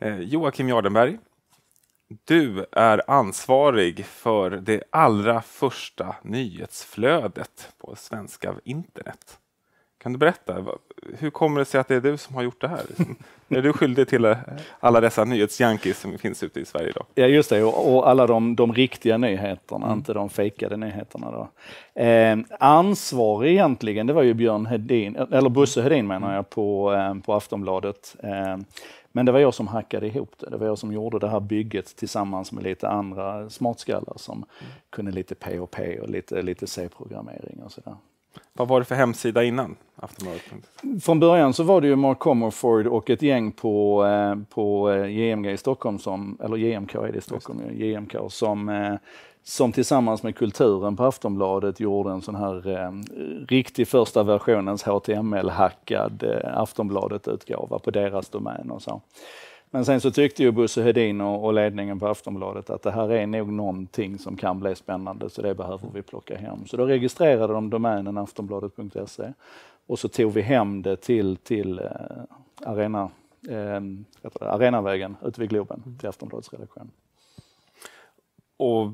Eh, Joakim Jardenberg, du är ansvarig för det allra första nyhetsflödet på svenska internet. Kan du berätta, hur kommer det sig att det är du som har gjort det här? är du skyldig till eh, alla dessa nyhetsjunkies som finns ute i Sverige idag? Ja, just det, och, alla de, de riktiga nyheterna, mm. inte de fejkade nyheterna. Då. Eh, ansvarig egentligen, det var ju Björn Hedin, eller Bosse Hedin menar jag, på, eh, på Aftonbladet. Eh, men det var jag som hackade ihop det. Det var jag som gjorde det här bygget tillsammans med lite andra smartskallar som mm. kunde lite POP och lite, lite C-programmering och sådär. Vad var det för hemsida innan Aftonbladet? Från början så var det ju Mark Comerford och ett gäng på, eh, på eh, JMG i Stockholm, som, eller JMK är det i Stockholm, JMK, som eh, som tillsammans med Kulturen på Aftonbladet gjorde en sån här eh, riktig första versionens HTML-hackad eh, Aftonbladet-utgåva på deras domän och så. Men sen så tyckte ju Bosse Hedin och, och ledningen på Aftonbladet att det här är nog någonting som kan bli spännande så det behöver vi plocka hem. Så då registrerade de domänen aftonbladet.se och så tog vi hem det till, till eh, arena, eh, Arenavägen ute vid Globen, till Aftonbladets redaktion. Och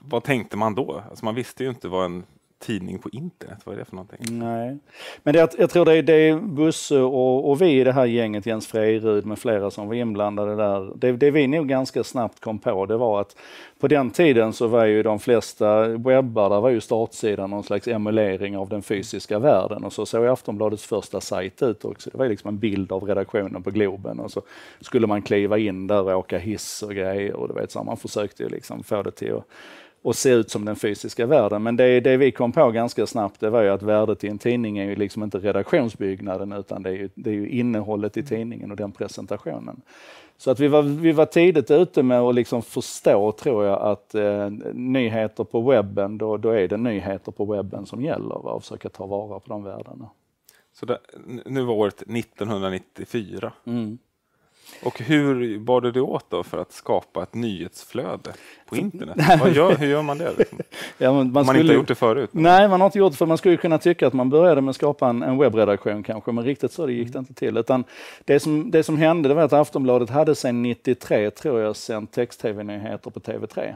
vad tänkte man då? Alltså man visste ju inte vad en tidning på internet, vad är det för någonting? Nej, men det, jag tror det är, det Busse och, och, vi i det här gänget, Jens Freirud med flera som var inblandade där. Det, det vi nog ganska snabbt kom på det var att på den tiden så var ju de flesta webbar, där var ju startsidan någon slags emulering av den fysiska världen och så såg ju Aftonbladets första sajt ut också. Det var ju liksom en bild av redaktionen på Globen och så skulle man kliva in där och åka hiss och grejer och du vet så man försökte ju liksom få det till att och se ut som den fysiska världen. Men det, det vi kom på ganska snabbt det var ju att värdet i en tidning är ju liksom inte redaktionsbyggnaden utan det är ju, det är ju innehållet i mm. tidningen och den presentationen. Så att vi var, vi var tidigt ute med att liksom förstå, tror jag, att eh, nyheter på webben, då, då, är det nyheter på webben som gäller va? och försöka ta vara på de värdena. Så där, nu var året 1994. Mm. Och hur bar du det åt då för att skapa ett nyhetsflöde på internet? Gör, hur gör man det? Liksom? ja, man, man skulle, inte har gjort det förut? Nej, man har inte gjort det för man skulle kunna tycka att man började med att skapa en, en webbredaktion kanske, men riktigt så det gick mm. det inte till. Utan det, som, det som hände det var att Aftonbladet hade sedan 93, tror jag, sänt text-tv-nyheter på TV3.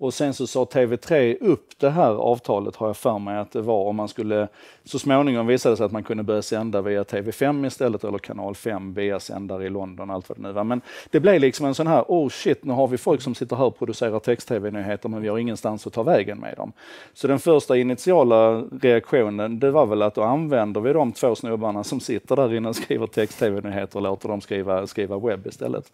Och sen så sa TV3 upp det här avtalet har jag för mig att det var om man skulle, så småningom visade det sig att man kunde börja sända via TV5 istället eller kanal 5 via sändare i London allt vad det nu var. Men det blev liksom en sån här, oh shit, nu har vi folk som sitter här och producerar text-tv-nyheter men vi har ingenstans att ta vägen med dem. Så den första initiala reaktionen det var väl att då använder vi de två snubbarna som sitter där inne och skriver text-tv-nyheter och låter dem skriva, skriva webb istället.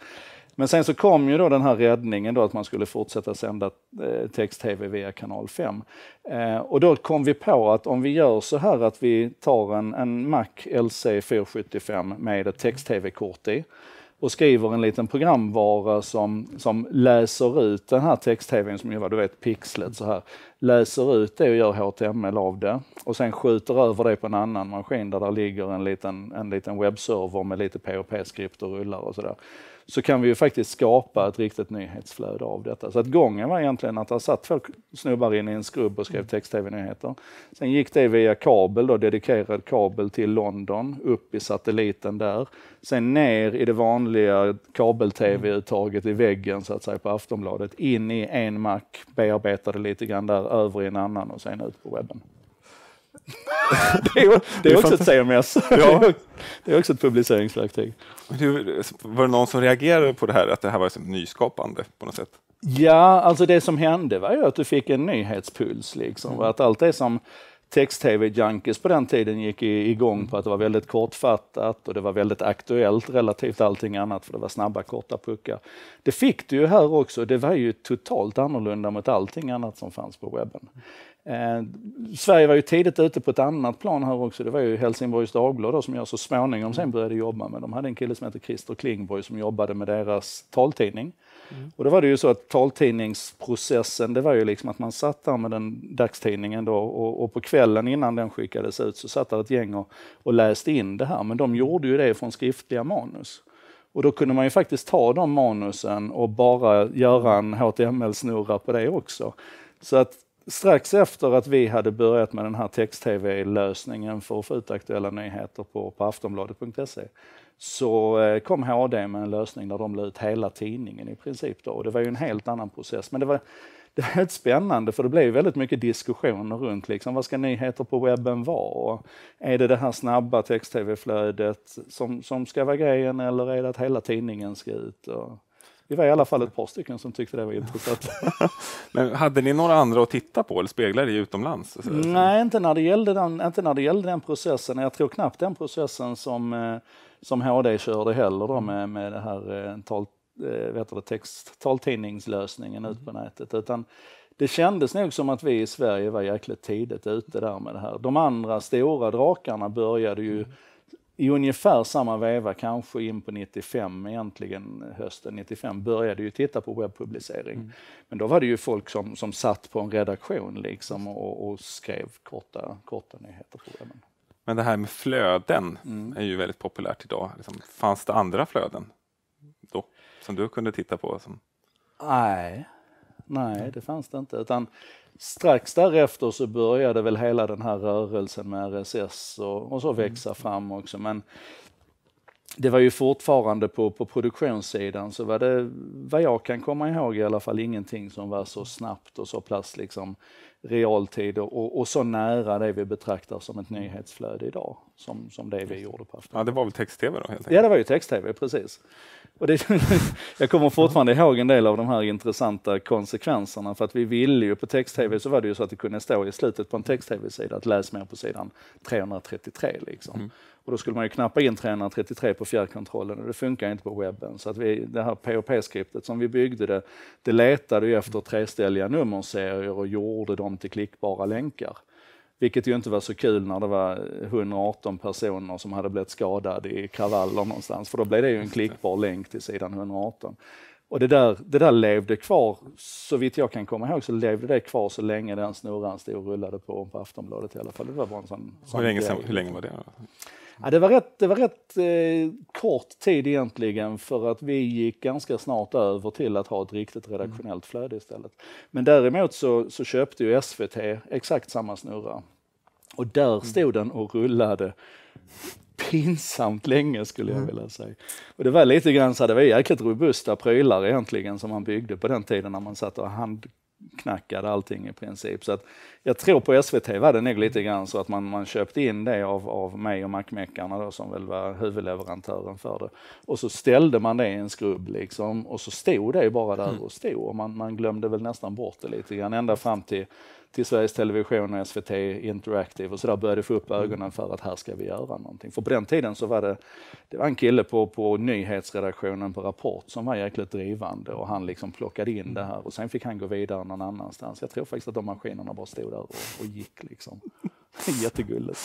Men sen så kom ju då den här räddningen då att man skulle fortsätta sända eh, text-tv via kanal 5. Eh, och då kom vi på att om vi gör så här att vi tar en, en Mac LC 475 med ett text-tv-kort i och skriver en liten programvara som, som läser ut den här text-tvn som ju var, du vet, pixlet så här. Läser ut det och gör HTML av det och sen skjuter över det på en annan maskin där det ligger en liten, en liten webbserver med lite pop skript och rullar och sådär så kan vi ju faktiskt skapa ett riktigt nyhetsflöde av detta. Så att gången var egentligen att det satt två snubbar in i en skrubb och skrev mm. text-tv-nyheter. Sen gick det via kabel, då, dedikerad kabel till London, upp i satelliten där. Sen ner i det vanliga kabel-tv-uttaget i väggen så att säga på Aftonbladet, in i en mack, bearbetade lite grann där, över i en annan och sen ut på webben det är, det är också ett CMS. Ja. Det är också ett publiceringsverktyg. Var det någon som reagerade på det här, att det här var liksom nyskapande på något sätt? Ja, alltså det som hände var ju att du fick en nyhetspuls. Liksom, mm. att allt det som text-tv-junkies på den tiden gick igång på att det var väldigt kortfattat och det var väldigt aktuellt relativt allting annat för det var snabba korta puckar. Det fick du ju här också, det var ju totalt annorlunda mot allting annat som fanns på webben. Eh, Sverige var ju tidigt ute på ett annat plan här också. Det var ju Helsingborgs Dagblad då, som jag så småningom sen mm. började jobba med. De hade en kille som hette Christer Klingborg som jobbade med deras taltidning. Mm. Och då var det ju så att taltidningsprocessen, det var ju liksom att man satt där med den dagstidningen då och, och på kvällen innan den skickades ut så satt där ett gäng och, och, läste in det här. Men de gjorde ju det från skriftliga manus. Och då kunde man ju faktiskt ta de manusen och bara göra en HTML-snurra på det också. Så att strax efter att vi hade börjat med den här text-tv-lösningen för att få ut aktuella nyheter på, på aftonbladet.se så eh, kom HD med en lösning där de la ut hela tidningen i princip. Då. Och det var ju en helt annan process. Men det var, det var väldigt spännande för det blev väldigt mycket diskussioner runt liksom, vad ska nyheter på webben vara? Är det det här snabba text-tv-flödet som, som ska vara grejen eller är det att hela tidningen ska ut? Och vi var i alla fall ett par stycken som tyckte det var intressant. Men hade ni några andra att titta på eller speglade det utomlands? Nej, inte när det, gällde den, inte när det gällde den processen. Jag tror knappt den processen som, eh, som HD körde heller då med, med det här eh, tal, eh, vet du, text, taltidningslösningen mm. ut på nätet. Utan det kändes nog som att vi i Sverige var jäkligt tidigt ute där med det här. De andra stora drakarna började ju mm i ungefär samma veva, kanske in på 95 egentligen, hösten 95, började ju titta på webbpublicering. Mm. Men då var det ju folk som, som satt på en redaktion liksom och, och skrev korta, korta nyheter på webben. Men det här med flöden mm. är ju väldigt populärt idag. Liksom, fanns det andra flöden då som du kunde titta på? Som... Nej, nej det fanns det inte. Utan strax därefter så började väl hela den här rörelsen med RSS och, och så mm. växa fram också. Men det var ju fortfarande på, på produktionssidan så var det, vad jag kan komma ihåg i alla fall, ingenting som var så snabbt och så plats liksom realtid och, och, så nära det vi betraktar som ett nyhetsflöde idag som, som det vi gjorde på Aftonbladet. Ja, det var väl text-tv då? ja, det var ju text-tv, precis. Och det, jag kommer fortfarande ihåg en del av de här intressanta konsekvenserna för att vi ville ju på text-tv så var det ju så att det kunde stå i slutet på en text-tv-sida att läs mer på sidan 333 liksom. Mm. Och då skulle man ju knappa in 333 på fjärrkontrollen och det funkar inte på webben. Så att vi, det här PHP-skriptet som vi byggde det, det letade ju efter treställiga nummerserier och gjorde dem till klickbara länkar. Vilket ju inte var så kul när det var 118 personer som hade blivit skadade i kravaller någonstans, för då blev det ju en klickbar länk till sidan 118. Och det där, det där levde kvar, så vitt jag kan komma ihåg, så levde det kvar så länge den snurran stod och rullade på på Aftonbladet i alla fall. Det var bara en sån, sån hur, länge, sen, hur länge var det? Ja, det var rätt, det var rätt eh, kort tid egentligen för att vi gick ganska snart över till att ha ett riktigt mm. redaktionellt flöde istället. Men däremot så, så köpte ju SVT exakt samma snurra. Och där mm. stod den och rullade pinsamt länge skulle jag mm. vilja säga. Och det var lite grann så det var jäkligt robusta prylar egentligen som man byggde på den tiden när man satt och hand knackade allting i princip. Så att jag tror på SVT var det nog lite grann så att man, man köpte in det av, av mig och Mackmeckarna då som väl var huvudleverantören för det. Och så ställde man det i en skrubb liksom och så stod det bara där mm. och stod och man, man glömde väl nästan bort det lite grann ända fram till till Sveriges Television och SVT Interactive och så där började få upp ögonen för att här ska vi göra någonting. För på den tiden så var det, det var en kille på, på nyhetsredaktionen på Rapport som var jäkligt drivande och han liksom plockade in det här och sen fick han gå vidare någon annanstans. Jag tror faktiskt att de maskinerna bara stod där och, och gick liksom. Jättegulligt.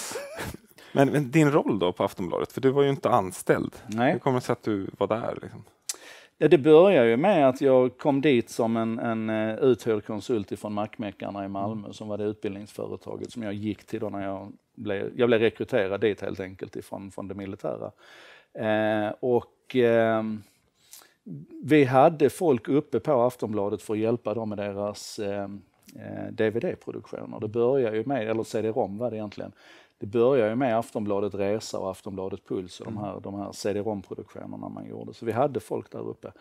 Men, men, din roll då på Aftonbladet, för du var ju inte anställd. Nej. Hur kommer det sig att du var där? Liksom? Ja, det började ju med att jag kom dit som en, en eh, uthyrd konsult från Mackmeckarna i Malmö mm. som var det utbildningsföretaget som jag gick till då när jag blev, jag blev rekryterad dit helt enkelt ifrån från det militära. Eh, och eh, vi hade folk uppe på Aftonbladet för att hjälpa dem med deras ehm, eh, DVD-produktioner. Det började ju med, eller CD-ROM var det egentligen, det började ju med Aftonbladet Resa och Aftonbladet Puls och de mm. här, de här cd-rom-produktionerna man gjorde. Så vi hade folk där uppe.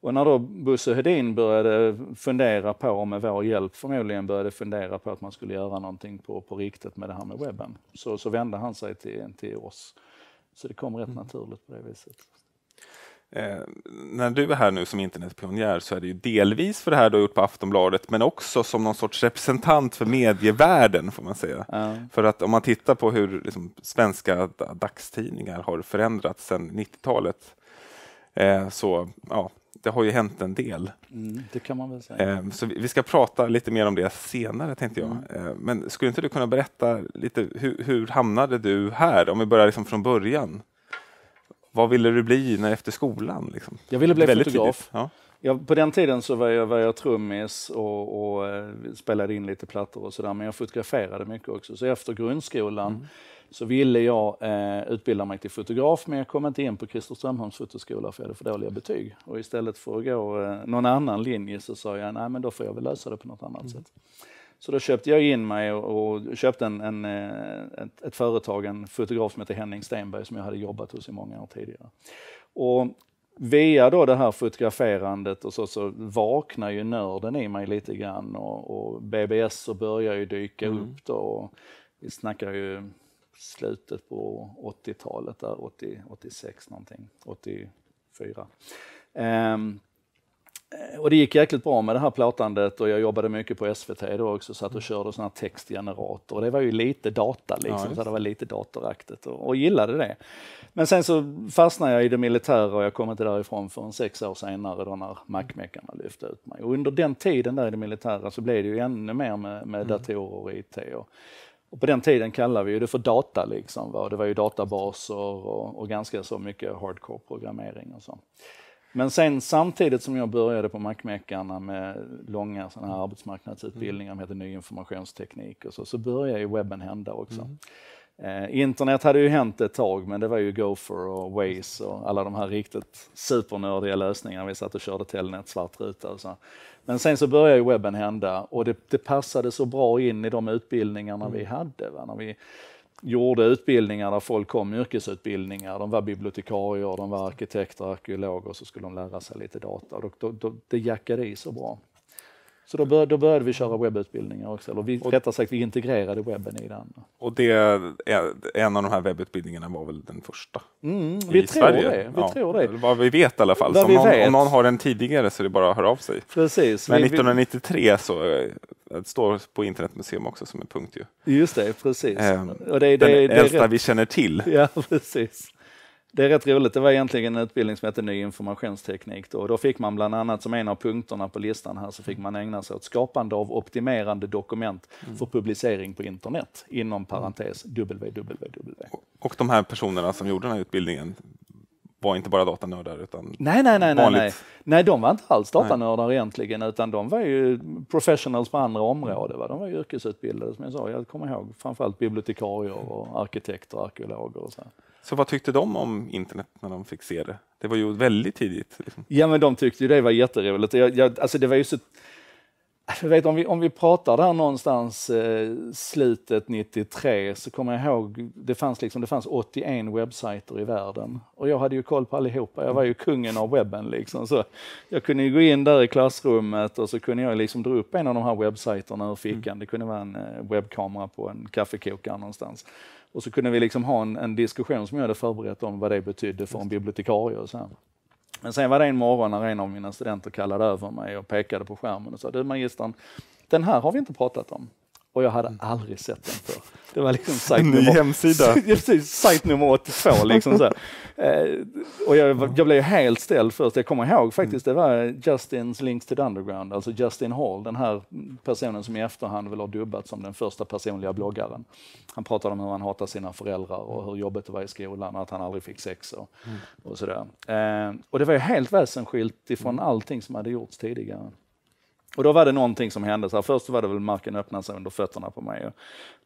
Och när då Bosse Hedin började fundera på, och med vår hjälp förmodligen, började fundera på att man skulle göra någonting på, på riktigt med det här med webben, så, så vände han sig till, till oss. Så det kom rätt mm. naturligt på det viset. Eh, när du är här nu som internetpionjär så är det ju delvis för det här du har gjort på Aftonbladet men också som någon sorts representant för medievärlden får man säga. Ja. För att om man tittar på hur liksom, svenska dagstidningar har förändrats sedan 90-talet eh, så ja, det har ju hänt en del. Mm, det kan man väl säga. Eh, så vi, vi ska prata lite mer om det senare tänkte jag. Mm. Eh, men skulle inte du kunna berätta lite hur, hur hamnade du här? Om vi börjar liksom från början vad ville du bli när, efter skolan? Liksom? Jag ville bli Väldigt fotograf. Ja. Jag, på den tiden så var jag, var jag trummis och, och eh, spelade in lite plattor och sådär, men jag fotograferade mycket också. Så efter grundskolan mm. så ville jag eh, utbilda mig till fotograf, men jag kom inte in på Christer Strömholms fotoskola för jag hade för dåliga betyg. Och istället för att gå eh, någon annan linje så sa jag, nej men då får jag väl lösa det på något annat mm. sätt. Så då köpte jag in mig och, och köpte en, en eh, ett, ett, företag, en fotograf som heter Henning Stenberg som jag hade jobbat hos i många år tidigare. Och via då det här fotograferandet och så, så vaknar ju nörden i mig lite grann och, och BBS så börjar ju dyka mm. upp då. vi snackar ju slutet på 80-talet där, 80, 86 någonting, 84. Um, ehm, Eh, och det gick jäkligt bra med det här plåtandet och jag jobbade mycket på SVT då också, satt och mm. körde sån här textgenerator. Och det var ju lite data liksom, ja, så det var lite datoraktigt och, och gillade det. Men sen så fastnade jag i det militära och jag kom inte därifrån förrän sex år senare då när mm. mackmeckarna lyfte ut mig. Och under den tiden där i det militära så blev det ju ännu mer med, med mm. datorer och IT. Och, och på den tiden kallade vi det för data liksom. Va? Det var ju databaser och, och ganska så mycket hardcore programmering och sånt. Men sen samtidigt som jag började på Mackmeckarna med långa såna här arbetsmarknadsutbildningar, som de ny informationsteknik, och så, så började ju webben hända också. Mm. Eh, internet hade ju hänt ett tag, men det var ju Gopher och Waze och alla de här riktigt supernördiga lösningarna. Vi satt och körde Telnet, svart ruta och så. Men sen så började ju webben hända och det, det passade så bra in i de utbildningarna mm. vi hade. Va? När vi gjorde utbildningar där folk kom yrkesutbildningar. De var bibliotekarier, de var arkitekter, arkeologer, så skulle de lära sig lite data. Och då, då, det jackade i så bra. Så då, bör, då började vi köra webbutbildningar också, eller vi, och, rättare sagt vi integrerade webben i den. Och det, en av de här webbutbildningarna var väl den första mm, i vi Sverige? Tror det, vi ja, tror det. Vad vi vet i alla fall. Om någon, om någon, har den tidigare så är det bara att höra av sig. Precis, Men vi, 1993 så eh, det eh, står på internetmuseum också som en punkt. Ju. Just det, precis. Eh, och det, det, den det, äldsta vi känner till. Ja, precis. Det är rätt roligt. Det var egentligen en utbildning som hette ny informationsteknik. Då. då fick man bland annat som en av punkterna på listan här så fick man ägna sig åt skapande av optimerande dokument mm. för publicering på internet inom parentes www. och de här personerna som gjorde den här utbildningen, var inte bara datanördar utan Nej, nej, nej, vanligt. nej, nej. de var inte alls datanördar nej. egentligen utan de var ju professionals på andra områden. Va? De var ju yrkesutbildade som jag sa. Jag kommer ihåg framförallt bibliotekarier och arkitekter och arkeologer. Och så. så vad tyckte de om internet när de fick se det? Det var ju väldigt tidigt. Liksom. Ja, men de tyckte ju det var jätteroligt. Jag, jag, alltså det var ju så du vet, om, vi, om vi pratar där någonstans eh, slutet 93 så kommer jag ihåg, det fanns, liksom, det fanns 81 webbsajter i världen. Och jag hade ju koll på allihopa, jag var ju kungen av webben. Liksom. Så jag kunde ju gå in där i klassrummet och så kunde jag liksom dra upp en av de här webbsajterna ur fickan. Mm. Det kunde vara en eh, webbkamera på en kaffekokare någonstans. Och så kunde vi liksom ha en, en diskussion som jag hade förberett om vad det betydde för en bibliotekarie. Och så här. Men sen var det en morgon när en av mina studenter kallade över mig och pekade på skärmen och sa du magistern, den här har vi inte pratat om och jag hade mm. aldrig sett den förr. Det var liksom sajt nummer... nummer 82 liksom så eh, Och jag, jag blev helt ställd först. Jag kommer ihåg faktiskt, mm. det var Justins Links to the Underground, alltså Justin Hall, den här personen som i efterhand väl har dubbat som den första personliga bloggaren. Han pratade om hur han hatar sina föräldrar och hur jobbet det var i skolan och att han aldrig fick sex och, mm. och sådär. Eh, och det var ju helt väsensskilt ifrån allting som hade gjorts tidigare. Och då var det någonting som hände. Så här, först var det väl marken öppnade sig under fötterna på mig. Och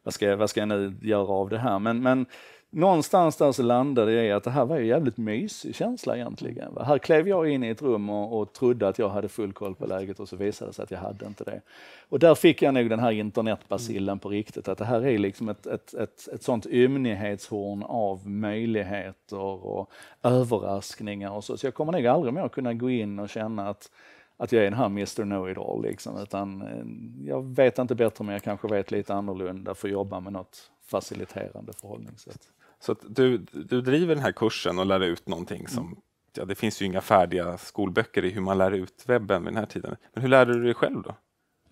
vad, ska, jag, vad ska jag nu göra av det här? Men, men någonstans där så landade jag i att det här var ju jävligt mysig känsla egentligen. Här klev jag in i ett rum och, och trodde att jag hade full koll på läget och så visade det sig att jag hade inte det. Och där fick jag nog den här internetbasillen på riktigt, att det här är liksom ett, ett, ett, ett sånt ymnighetshorn av möjligheter och överraskningar och så. Så jag kommer nog aldrig mer kunna gå in och känna att att jag är en här Mr Know-It-All. Liksom, utan eh, jag vet inte bättre men jag kanske vet lite annorlunda för att jobba med något faciliterande förhållningssätt. Så du, du driver den här kursen och lär ut någonting som mm. ja, det finns ju inga färdiga skolböcker i hur man lär ut webben vid den här tiden. Men hur lärde du dig själv då?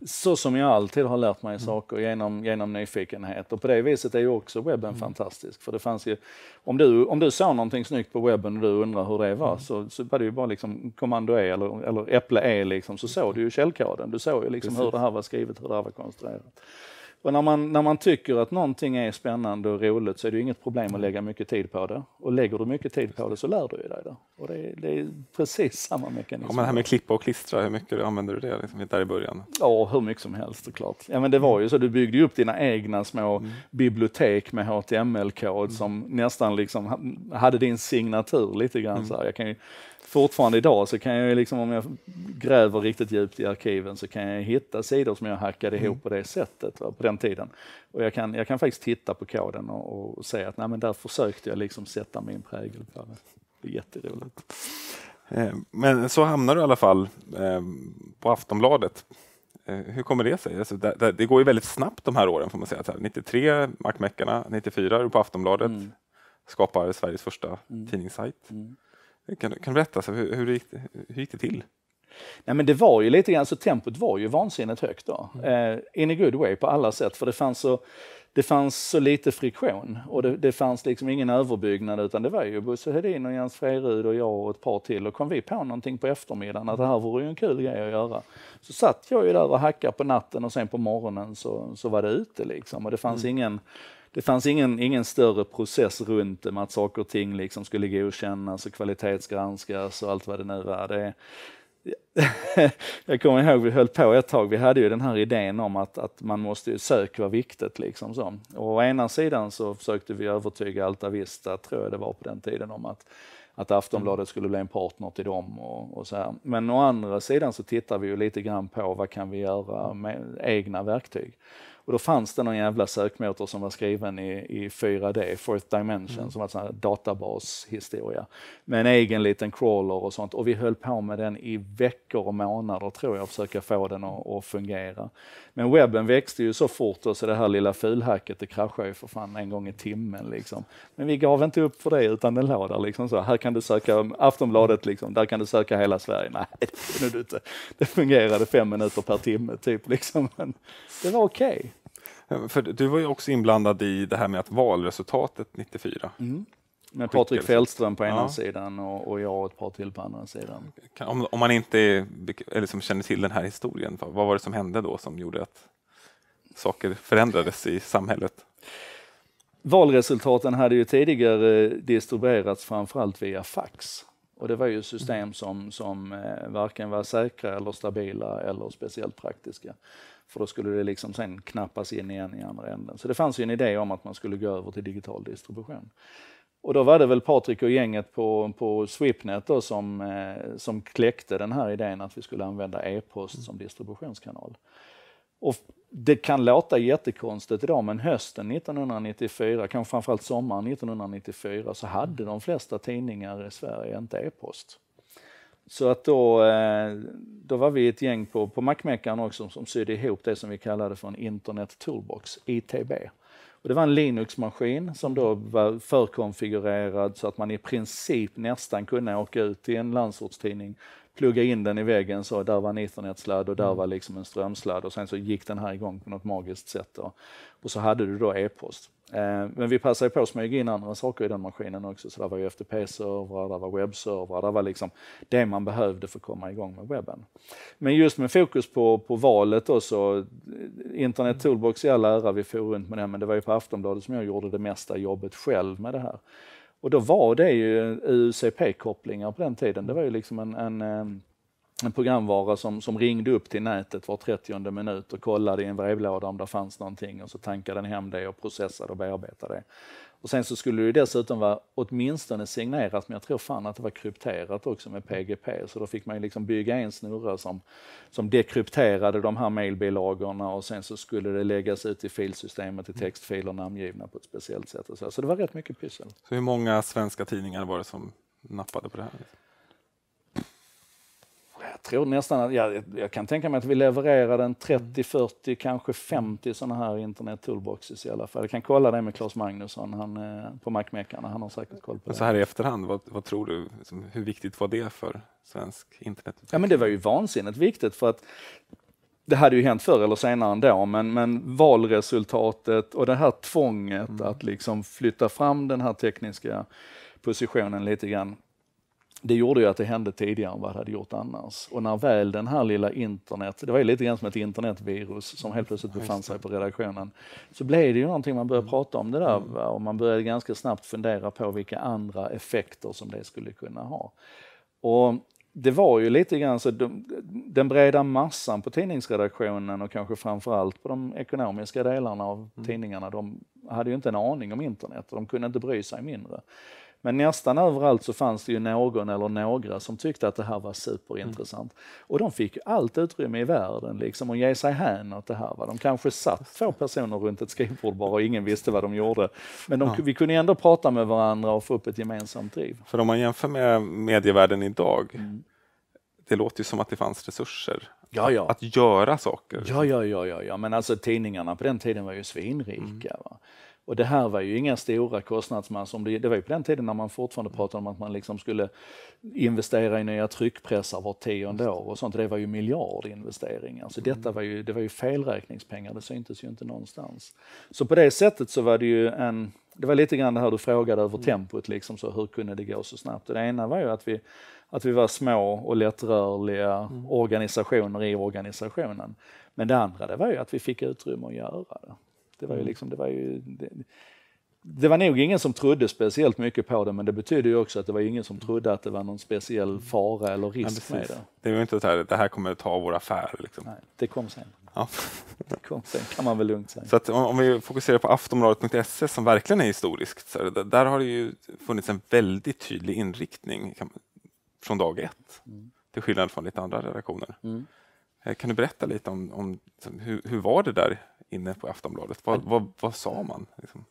så som jag alltid har lärt mig saker genom, genom nyfikenhet. Och på det viset är ju också webben mm. fantastisk. För det fanns ju, om, du, om du såg någonting snyggt på webben och du undrar hur det var mm. så, så var det ju bara liksom kommando E eller, eller äpple E liksom, så såg du ju källkoden. Du såg ju liksom hur det här var skrivet, hur det här var konstruerat. Och när man, när man tycker att någonting är spännande och roligt så är det inget problem att mm. lägga mycket tid på det. Och lägger du mycket tid på det så lär du dig det. Och det är, det är precis samma mekanism. Ja, men det här med klippa och klistra, hur mycket använder du det liksom, där i början? Ja, hur mycket som helst såklart. Ja, men det var ju så, du byggde upp dina egna små mm. bibliotek med HTML-kod mm. som nästan liksom hade din signatur lite grann. Mm. Så här. Jag kan ju fortfarande idag så kan jag liksom om jag gräver riktigt djupt i arkiven så kan jag hitta sidor som jag hackade ihop mm. på det sättet va, på den tiden. Och jag kan, jag kan faktiskt titta på koden och, och se att nej, men där försökte jag liksom sätta min prägel på det. Det är jätteroligt. Eh, men så hamnar du i alla fall eh, på Aftonbladet. Eh, hur kommer det sig? Alltså det, det, går ju väldigt snabbt de här åren får man säga. 93 Mackmeckarna, 94 är du på Aftonbladet. Mm. Skapar Sveriges första mm. tidningssajt. Mm. Kan, kan du berätta så, hur, hur, gick, hur gick det till? Nej, men det var ju lite grann, så tempot var ju vansinnigt högt då. Mm. Eh, in a good way på alla sätt, för det fanns så, det fanns så lite friktion och det, det fanns liksom ingen överbyggnad utan det var ju Bosse Hedin och Jens Frerud och jag och ett par till och kom vi på någonting på eftermiddagen att det här vore ju en kul grej att göra. Så satt jag ju där och hackade på natten och sen på morgonen så, så var det ute liksom och det fanns mm. ingen det fanns ingen, ingen större process runt det med att saker och ting liksom skulle godkännas och kvalitetsgranskas och allt vad det nu var. Det, jag kommer ihåg, vi höll på ett tag, vi hade ju den här idén om att, att man måste ju sök var viktigt liksom så. Och å ena sidan så försökte vi övertyga Altavista tror jag det var på den tiden, om att att Aftonbladet skulle bli en partner till dem och, och, så här. Men å andra sidan så tittar vi ju lite grann på vad kan vi göra med egna verktyg. Och då fanns det någon jävla sökmotor som var skriven i, i 4D, Fourth Dimension, mm. som var en databashistoria. Med en egen liten crawler och sånt. Och vi höll på med den i veckor och månader tror jag, försöka få den att, att fungera. Men webben växte ju så fort och så det här lilla fulhacket det kraschade ju för fan en gång i timmen. Liksom. Men vi gav inte upp för det utan den låg där liksom så. Här kan du söka um, Aftonbladet, mm. liksom. där kan du söka hela Sverige. Nej, det du inte. Det fungerade fem minuter per timme typ. Liksom. Men det var okej. Okay. För du var ju också inblandad i det här med att valresultatet 94. Mm. Med Patrik Fällström på ena ja. sidan och, och, jag och ett par till på andra sidan. Om, om man inte eller som känner till den här historien, vad var det som hände då som gjorde att saker förändrades i samhället? Valresultaten hade ju tidigare eh, distribuerats framförallt via fax. Och det var ju system som, som eh, varken var säkra eller stabila eller speciellt praktiska. För då skulle det liksom sen knappas in igen i andra änden. Så det fanns ju en idé om att man skulle gå över till digital distribution. Och då var det väl Patrik och gänget på, på Swipnet då som, eh, som kläckte den här idén att vi skulle använda e-post mm. som distributionskanal. Och det kan låta jättekonstigt idag men hösten 1994, kanske framförallt sommaren 1994, så hade mm. de flesta tidningar i Sverige inte e-post. Så att då, eh, då var vi ett gäng på, på Macmäckan också som sydde ihop det som vi kallade för en Internet Toolbox, ITB. Och det var en Linux-maskin som då var förkonfigurerad så att man i princip nästan kunde åka ut till en landsortstidning, plugga in den i väggen, så där var en Ethernet-sladd och där mm. var liksom en strömsladd och sen så gick den här igång på något magiskt sätt. Då. Och så hade du då e-post. Eh, men vi passade på att smyga in andra saker i den maskinen också, så där var ju FTP-servrar, där var webbservrar, där var liksom det man behövde för att komma igång med webben. Men just med fokus på, på valet då så, eh, Internet Toolbox i all ära, vi for runt med det, men det var ju på Aftonbladet som jag gjorde det mesta jobbet själv med det här. Och då var det ju UCP-kopplingar på den tiden, det var ju liksom en, en eh, en programvara som, som ringde upp till nätet var 30 minut och kollade i en brevlåda om det fanns någonting och så tankade den hem det och processade och bearbetade det. Och sen så skulle det dessutom vara åtminstone signerat, men jag tror fan att det var krypterat också med PGP, så då fick man liksom bygga en snurra som, som dekrypterade de här mailbilagorna och sen så skulle det läggas ut i filsystemet i mm. textfiler namngivna på ett speciellt sätt. och så. så det var rätt mycket pyssel. Så hur många svenska tidningar var det som nappade på det här? jag tror nästan att, ja, jag kan tänka mig att vi levererade en 30, mm. 40, kanske 50 sådana här internet toolboxes i alla fall. Jag kan kolla det med Claes Magnusson han, eh, på Macmeckarna, han har säkert koll på det. så här i efterhand, vad, vad tror du, liksom, hur viktigt var det för svensk internet? Ja men det var ju vansinnigt viktigt för att det hade ju hänt förr eller senare ändå, men, men valresultatet och det här tvånget mm. att liksom flytta fram den här tekniska positionen lite grann det gjorde ju att det hände tidigare än vad det hade gjort annars. Och när väl den här lilla internet, det var ju lite grann som ett internetvirus som helt plötsligt befann sig på redaktionen, så blev det ju någonting man började prata om det där mm. va? och man började ganska snabbt fundera på vilka andra effekter som det skulle kunna ha. Och det var ju lite grann så, de, den breda massan på tidningsredaktionen och kanske framförallt på de ekonomiska delarna av mm. tidningarna, de hade ju inte en aning om internet och de kunde inte bry sig mindre. Men nästan överallt så fanns det ju någon eller några som tyckte att det här var superintressant. Mm. Och de fick ju allt utrymme i världen liksom att ge sig hän åt det här. Va? De kanske satt två personer runt ett skrivbord bara och ingen visste vad de gjorde. Men de, ja. vi kunde ändå prata med varandra och få upp ett gemensamt driv. För om man jämför med medievärlden idag mm det låter ju som att det fanns resurser ja, ja. Att, göra saker. Ja, ja, ja, ja, ja, men alltså tidningarna på den tiden var ju svinrika. Mm. Och det här var ju inga stora kostnadsmassor. Det, var ju på den tiden när man fortfarande pratade om att man liksom skulle investera i nya tryckpressar vart tionde år och sånt. Det var ju miljardinvesteringar. Så alltså mm. detta var ju, det var ju felräkningspengar, det syntes ju inte någonstans. Så på det sättet så var det ju en det var lite grann det här du frågade över mm. tempot, liksom, så hur kunde det gå så snabbt? Och det ena var ju att vi, att vi var små och lättrörliga mm. organisationer i organisationen. Men det andra det var ju att vi fick utrymme att göra det. Det var ju mm. liksom, det var ju... Det, det var nog ingen som trodde speciellt mycket på det men det betyder ju också att det var ingen som mm. trodde att det var någon speciell mm. fara eller risk ja, med det. Det var inte så här, det här kommer att ta vår affär. Liksom. Nej, det kom sen. Ja. det kom sen, kan man väl lugnt säga. Så att, om vi fokuserar på aftonbladet.se som verkligen är historiskt, så där har det ju funnits en väldigt tydlig inriktning från dag ett. Mm. Till skillnad från lite andra redaktioner. Mm. Eh, kan du berätta lite om, om hur, hur, var det där inne på Aftonbladet? Vad, vad, vad sa man? Liksom?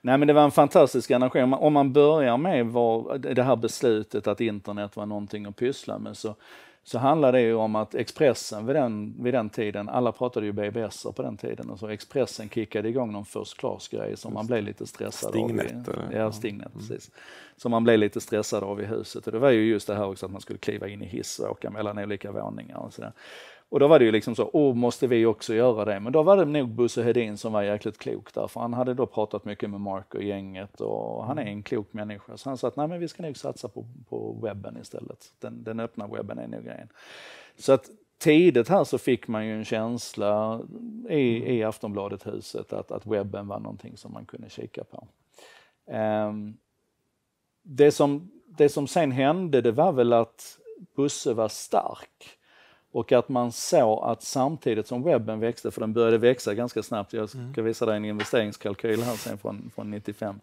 Nej men det var en fantastisk energi. Om man, om man börjar med var, det här beslutet att internet var någonting att pyssla med så, så handlade det ju om att Expressen vid den, vid den tiden, alla pratade ju BBS på den tiden, och så Expressen kickade igång någon first class-grej som man blev lite stressad Stingnet, av. Stingnet? Ja, Stingnet, mm. precis. Som man blev lite stressad av i huset. Och det var ju just det här också att man skulle kliva in i hiss och åka mellan olika våningar och sådär. Och då var det ju liksom så, åh, måste vi också göra det? Men då var det nog Bosse Hedin som var jäkligt klok där, för han hade då pratat mycket med Mark och gänget och han är en klok människa. Så han sa att, nej men vi ska nog satsa på, på webben istället. Den, den öppna webben är nog grejen. Så att tidigt här så fick man ju en känsla i, i Aftonbladet-huset att, att webben var någonting som man kunde kika på. Um, det, som, det som sen hände, det var väl att Bosse var stark och att man såg att samtidigt som webben växte, för den började växa ganska snabbt, jag mm. ska visa dig en investeringskalkyl här sen från, från 95.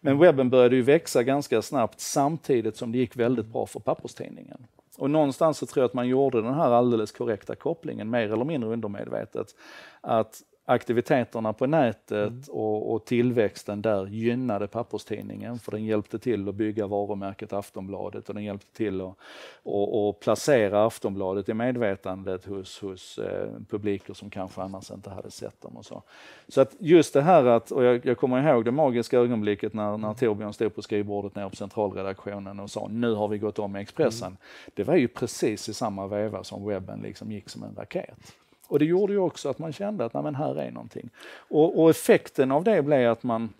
Men webben började ju växa ganska snabbt samtidigt som det gick väldigt bra för papperstidningen. Och någonstans så tror jag att man gjorde den här alldeles korrekta kopplingen, mer eller mindre undermedvetet. Att aktiviteterna på nätet mm. och, och, tillväxten där gynnade papperstidningen för den hjälpte till att bygga varumärket Aftonbladet och den hjälpte till att och, och placera Aftonbladet i medvetandet hos, hos eh, publiker som kanske annars inte hade sett dem. Och så så att just det här att, och jag, jag kommer ihåg det magiska ögonblicket när, när mm. Torbjörn stod på skrivbordet nere på centralredaktionen och sa nu har vi gått om Expressen. Mm. Det var ju precis i samma veva som webben liksom gick som en raket. Och det gjorde ju också att man kände att Nej, här är någonting. Och, och, effekten av det blev att man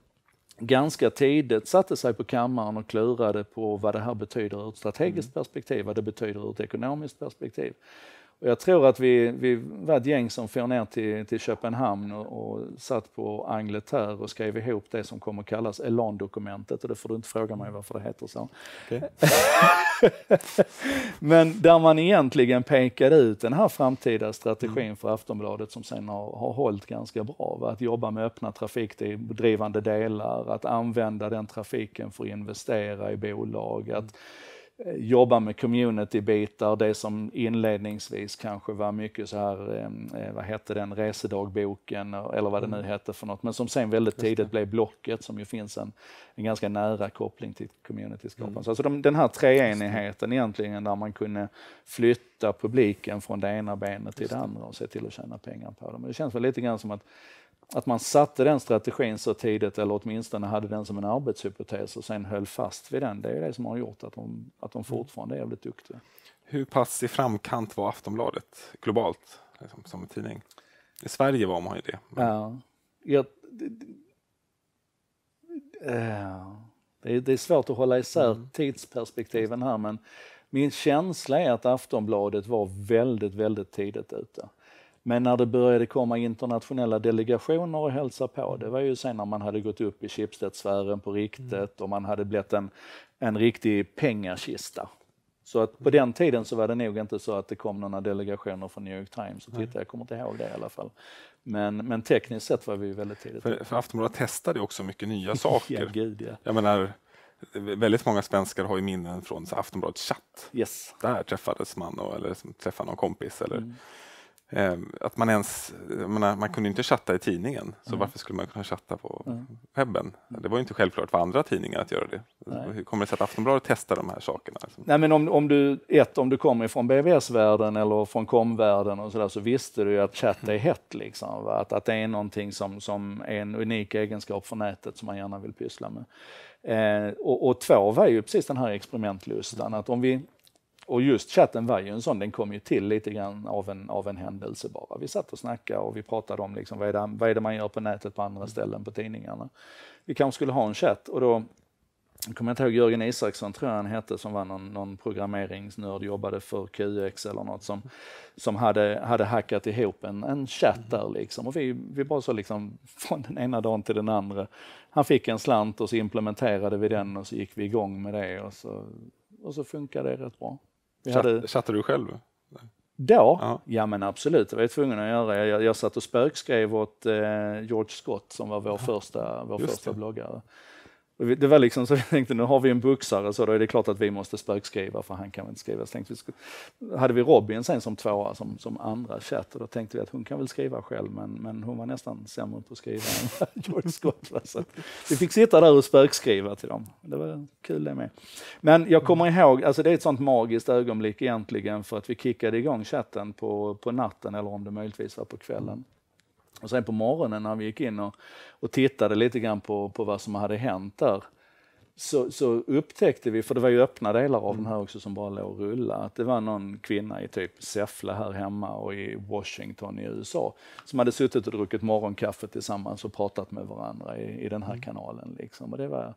ganska tidigt satte sig på kammaren och klurade på vad det här betyder ur ett strategiskt mm. perspektiv, vad det betyder ur ett ekonomiskt perspektiv. Och jag tror att vi, vi var ett gäng som for ner till, till Köpenhamn och, och satt på Angleterre och skrev ihop det som kommer kallas Elan-dokumentet och det får du inte fråga mig varför det heter så. Okay. Men där man egentligen pekade ut den här framtida strategin mm. för Aftonbladet som sen har, har hållit ganska bra. Att jobba med öppna trafikdrivande delar, att använda den trafiken för att investera i bolag, att mm jobba med communitybitar, det som inledningsvis kanske var mycket så här, eh, vad hette den, resedagboken eller vad det nu mm. hette för något, men som sen väldigt tidigt blev Blocket som ju finns en, en ganska nära koppling till communityskapande. Mm. alltså de, den här treenigheten egentligen där man kunde flytta publiken från det ena benet till det andra och se till att tjäna pengar på dem. det känns väl lite grann som att att man satte den strategin så tidigt eller åtminstone hade den som en arbetshypotes och sen höll fast vid den. Det är det som har gjort att de, att de mm. fortfarande är jävligt duktiga. Hur pass i framkant var Aftonbladet globalt liksom, som tidning? I Sverige var man ju det. Men... Ja, jag, det, eh, det, det, är svårt att hålla isär mm. tidsperspektiven här men min känsla är att Aftonbladet var väldigt, väldigt tidigt ute. Men när det började komma internationella delegationer och hälsa på, det var ju sen när man hade gått upp i Schibsted-sfären på riktigt mm. och man hade blivit en, en riktig pengakista. Så att på den tiden så var det nog inte så att det kom några delegationer från New York Times och titta, jag kommer inte ihåg det i alla fall. Men, men tekniskt sett var vi väldigt tidigt. För, för Aftonbladet testade ju också mycket nya saker. ja, gud, ja. Jag menar, väldigt många svenskar har ju minnen från Aftonbladets chatt. Yes. Där träffades man och, eller träffade någon kompis. Eller, mm. Eh, att man ens, menar, man kunde inte chatta i tidningen, så mm. varför skulle man kunna chatta på mm. webben? Mm. Det var ju inte självklart för andra tidningar att göra det. Nej. Hur kommer det sig att Aftonbladet testar de här sakerna? Liksom? Nej, men om, om, du, ett, om du kommer från BVS-världen eller från komvärlden och sådär så visste du ju att chatt är hett, liksom, Att, att det är någonting som, som är en unik egenskap för nätet som man gärna vill pyssla med. Eh, och, och två var ju precis den här experimentlustan, att om vi och just chatten var ju en sån, den kom ju till lite grann av en, av en händelse bara. Vi satt och snackade och vi pratade om liksom, vad, är det, vad är det man gör på nätet på andra mm. ställen, på tidningarna. Vi kanske skulle ha en chatt och då jag inte ihåg Jörgen Isaksson, tror jag han hette, som var någon, någon programmeringsnörd, jobbade för QX eller något, som, som hade, hade hackat ihop en, en chatt mm. där liksom. Och vi, vi bara så liksom, från den ena dagen till den andra. Han fick en slant och så implementerade vi den och så gick vi igång med det och så, och så funkade det rätt bra. Chatt, Chattade du själv? Då? Ja. ja. men absolut, det var jag tvungen att göra. Jag, jag satt och spökskrev åt eh, George Scott som var vår ja. första, vår första bloggare. Det var liksom så jag tänkte, nu har vi en boxare så då är det klart att vi måste spökskriva för han kan inte skriva. Så tänkte vi, hade vi Robin sen som tvåa, som, som andra chatt, och då tänkte vi att hon kan väl skriva själv men, men hon var nästan sämre på att skriva än George Scott. Va? Så vi fick sitta där och spökskriva till dem. Det var kul det med. Men jag kommer mm. ihåg, alltså det är ett sånt magiskt ögonblick egentligen för att vi kickade igång chatten på, på natten eller om det möjligtvis var på kvällen. Och sen på morgonen när vi gick in och, och tittade lite grann på, på vad som hade hänt där så, så, upptäckte vi, för det var ju öppna delar av mm. den här också som bara låg och rullade, att det var någon kvinna i typ Säffle här hemma och i Washington i USA som hade suttit och druckit morgonkaffe tillsammans och pratat med varandra i, i den här mm. kanalen. Liksom. Och det var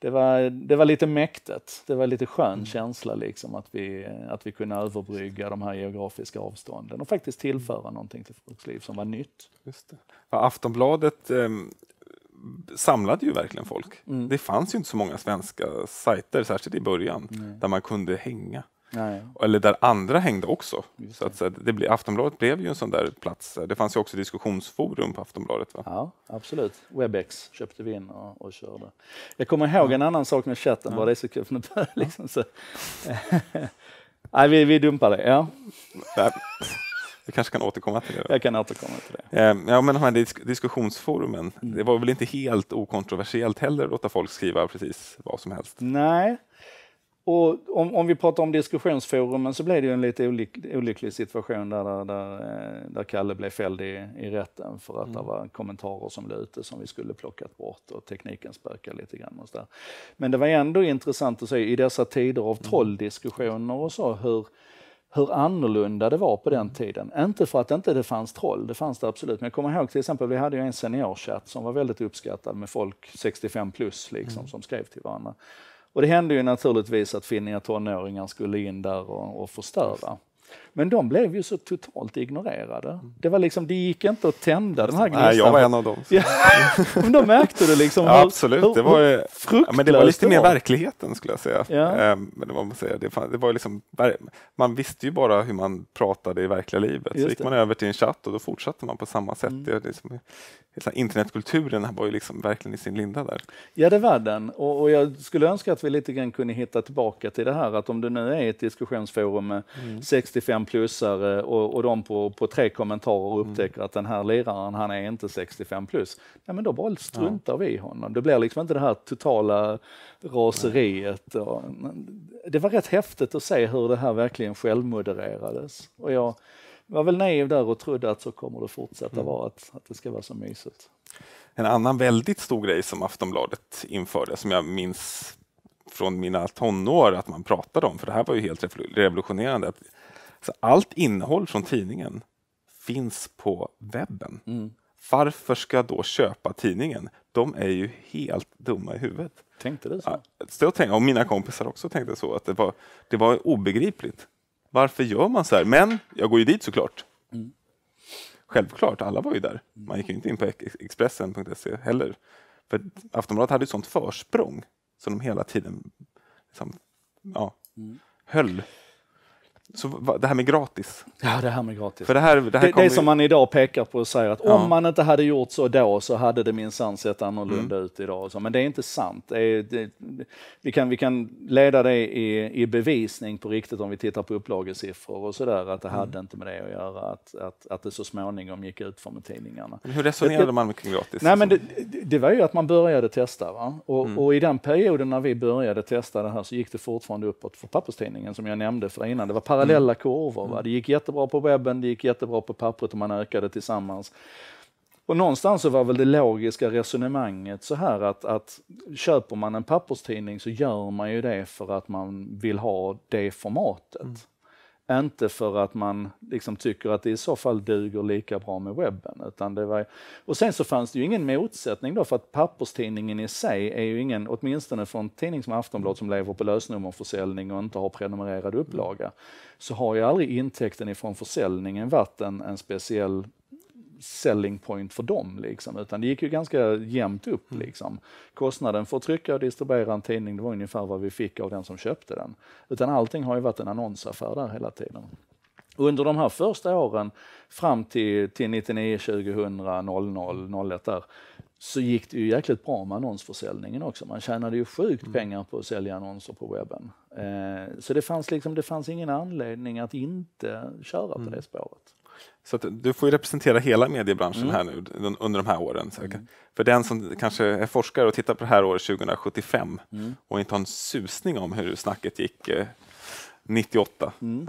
det var, det var lite mäktigt. Det var lite skön mm. känsla liksom att vi, att vi kunde överbrygga de här geografiska avstånden och faktiskt mm. tillföra någonting till folks liv som var nytt. Just det. Ja, Aftonbladet eh, samlade ju verkligen folk. Mm. Det fanns ju inte så många svenska sajter, särskilt i början, Nej. där man kunde hänga. Nej. Eller där andra hängde också. Just så att, så det ble, Aftonbladet blev ju en sån där plats. Det fanns ju också diskussionsforum på Aftonbladet. Va? Ja, absolut. Webex köpte vi in och, och körde. Jag kommer ihåg en annan sak med chatten, ja. bara det är så kul. liksom så. Nej, vi, vi dumpar det. Ja. Jag kanske kan återkomma till det. Jag kan återkomma till det. Eh, ja, men de här disk diskussionsforumen, mm. det var väl inte helt okontroversiellt heller att låta folk skriva precis vad som helst? Nej, och om, om vi pratar om diskussionsforumen så blev det ju en lite olyck, olycklig situation där, där, där, eh, där, Kalle blev fälld i, i rätten för att mm. det var kommentarer som låg som vi skulle plockat bort och tekniken spökade lite grann. Och så där. Men det var ändå intressant att se i dessa tider av mm. trolldiskussioner och så hur, hur annorlunda det var på den mm. tiden. Inte för att inte det fanns troll, det fanns det absolut. Men jag kommer ihåg till exempel, vi hade ju en seniorchatt som var väldigt uppskattad med folk 65 plus liksom, mm. som skrev till varandra. Och det hände ju naturligtvis att finniga tonåringar skulle in där och, och förstöra. Men de blev ju så totalt ignorerade. Det var liksom, det gick inte att tända den här gnistan. Nej, jag var en av dem. men då märkte du liksom ja, hur, absolut. Hur, det var ju, ja, men Det var lite mer verkligheten skulle jag säga. Ja. Um, det var, man, det, var liksom, man visste ju bara hur man pratade i verkliga livet. Just så gick det. man över till en chatt och då fortsatte man på samma sätt. Mm. liksom, internetkulturen var ju liksom verkligen i sin linda där. Ja, det var den. Och, och, jag skulle önska att vi lite grann kunde hitta tillbaka till det här att om du nu är i ett diskussionsforum med mm. 65 65-plussare och, och de på, på tre kommentarer upptäcker mm. att den här liraren, han är inte 65 plus. Ja, men då bara struntar ja. vi i honom. Det blir liksom inte det här totala raseriet. Och, det var rätt häftigt att se hur det här verkligen självmodererades. Och jag var väl naiv där och trodde att så kommer det fortsätta mm. vara, att, att det ska vara så mysigt. En annan väldigt stor grej som Aftonbladet införde, som jag minns från mina tonår att man pratade om, för det här var ju helt revolutionerande. Så allt innehåll från tidningen finns på webben. Mm. Varför ska jag då köpa tidningen? De är ju helt dumma i huvudet. Tänkte du så? Ja, tänkte, och mina kompisar också tänkte så, att det var, det var obegripligt. Varför gör man så här? Men jag går ju dit såklart. Mm. Självklart, alla var ju där. Man gick ju inte in på Expressen.se heller. För Aftonbladet hade ju sånt försprång som de hela tiden liksom, ja, mm. höll så det här med gratis? Ja, det här med gratis. För det, här, det, här det, det ju... som man idag pekar på och säger att ja. om man inte hade gjort så då så hade det minsann sett annorlunda mm. ut idag. Så, men det är inte sant. Det är, det, vi, kan, vi kan leda det i, i bevisning på riktigt om vi tittar på upplagesiffror och sådär att det mm. hade inte med det att göra att, att, att det så småningom gick ut för tidningarna. Men hur resonerade det, man kring gratis? Nej, men det, det, var ju att man började testa. Va? Och, mm. och i den perioden när vi började testa det här så gick det fortfarande uppåt för papperstidningen som jag nämnde för innan. Det var parallella mm. kurvor. Va? Mm. Det gick jättebra på webben, det gick jättebra på pappret och man ökade tillsammans. Och någonstans så var väl det logiska resonemanget så här att, att köper man en papperstidning så gör man ju det för att man vill ha det formatet. Mm. Inte för att man liksom tycker att det i så fall duger lika bra med webben. Utan det var, och sen så fanns det ju ingen motsättning då för att papperstidningen i sig är ju ingen, åtminstone för en tidning som Aftonbladet som lever på lösnummerförsäljning och inte har prenumererad upplaga, så har ju aldrig intäkten ifrån försäljningen varit en, en speciell selling point för dem, liksom, utan det gick ju ganska jämnt upp. Mm. Liksom. Kostnaden för att trycka och distribuera en tidning det var ungefär vad vi fick av den som köpte den. Utan allting har ju varit en annonsaffär där hela tiden. Under de här första åren fram till, till 99, 2000, 00, 01 där, så gick det ju jäkligt bra med annonsförsäljningen också. Man tjänade ju sjukt mm. pengar på att sälja annonser på webben. Eh, så det fanns, liksom, det fanns ingen anledning att inte köra på mm. det spåret. Så du får ju representera hela mediebranschen mm. här nu under de här åren. Mm. För den som kanske är forskare och tittar på det här året 2075 mm. och inte har en susning om hur snacket gick eh, 98. Mm.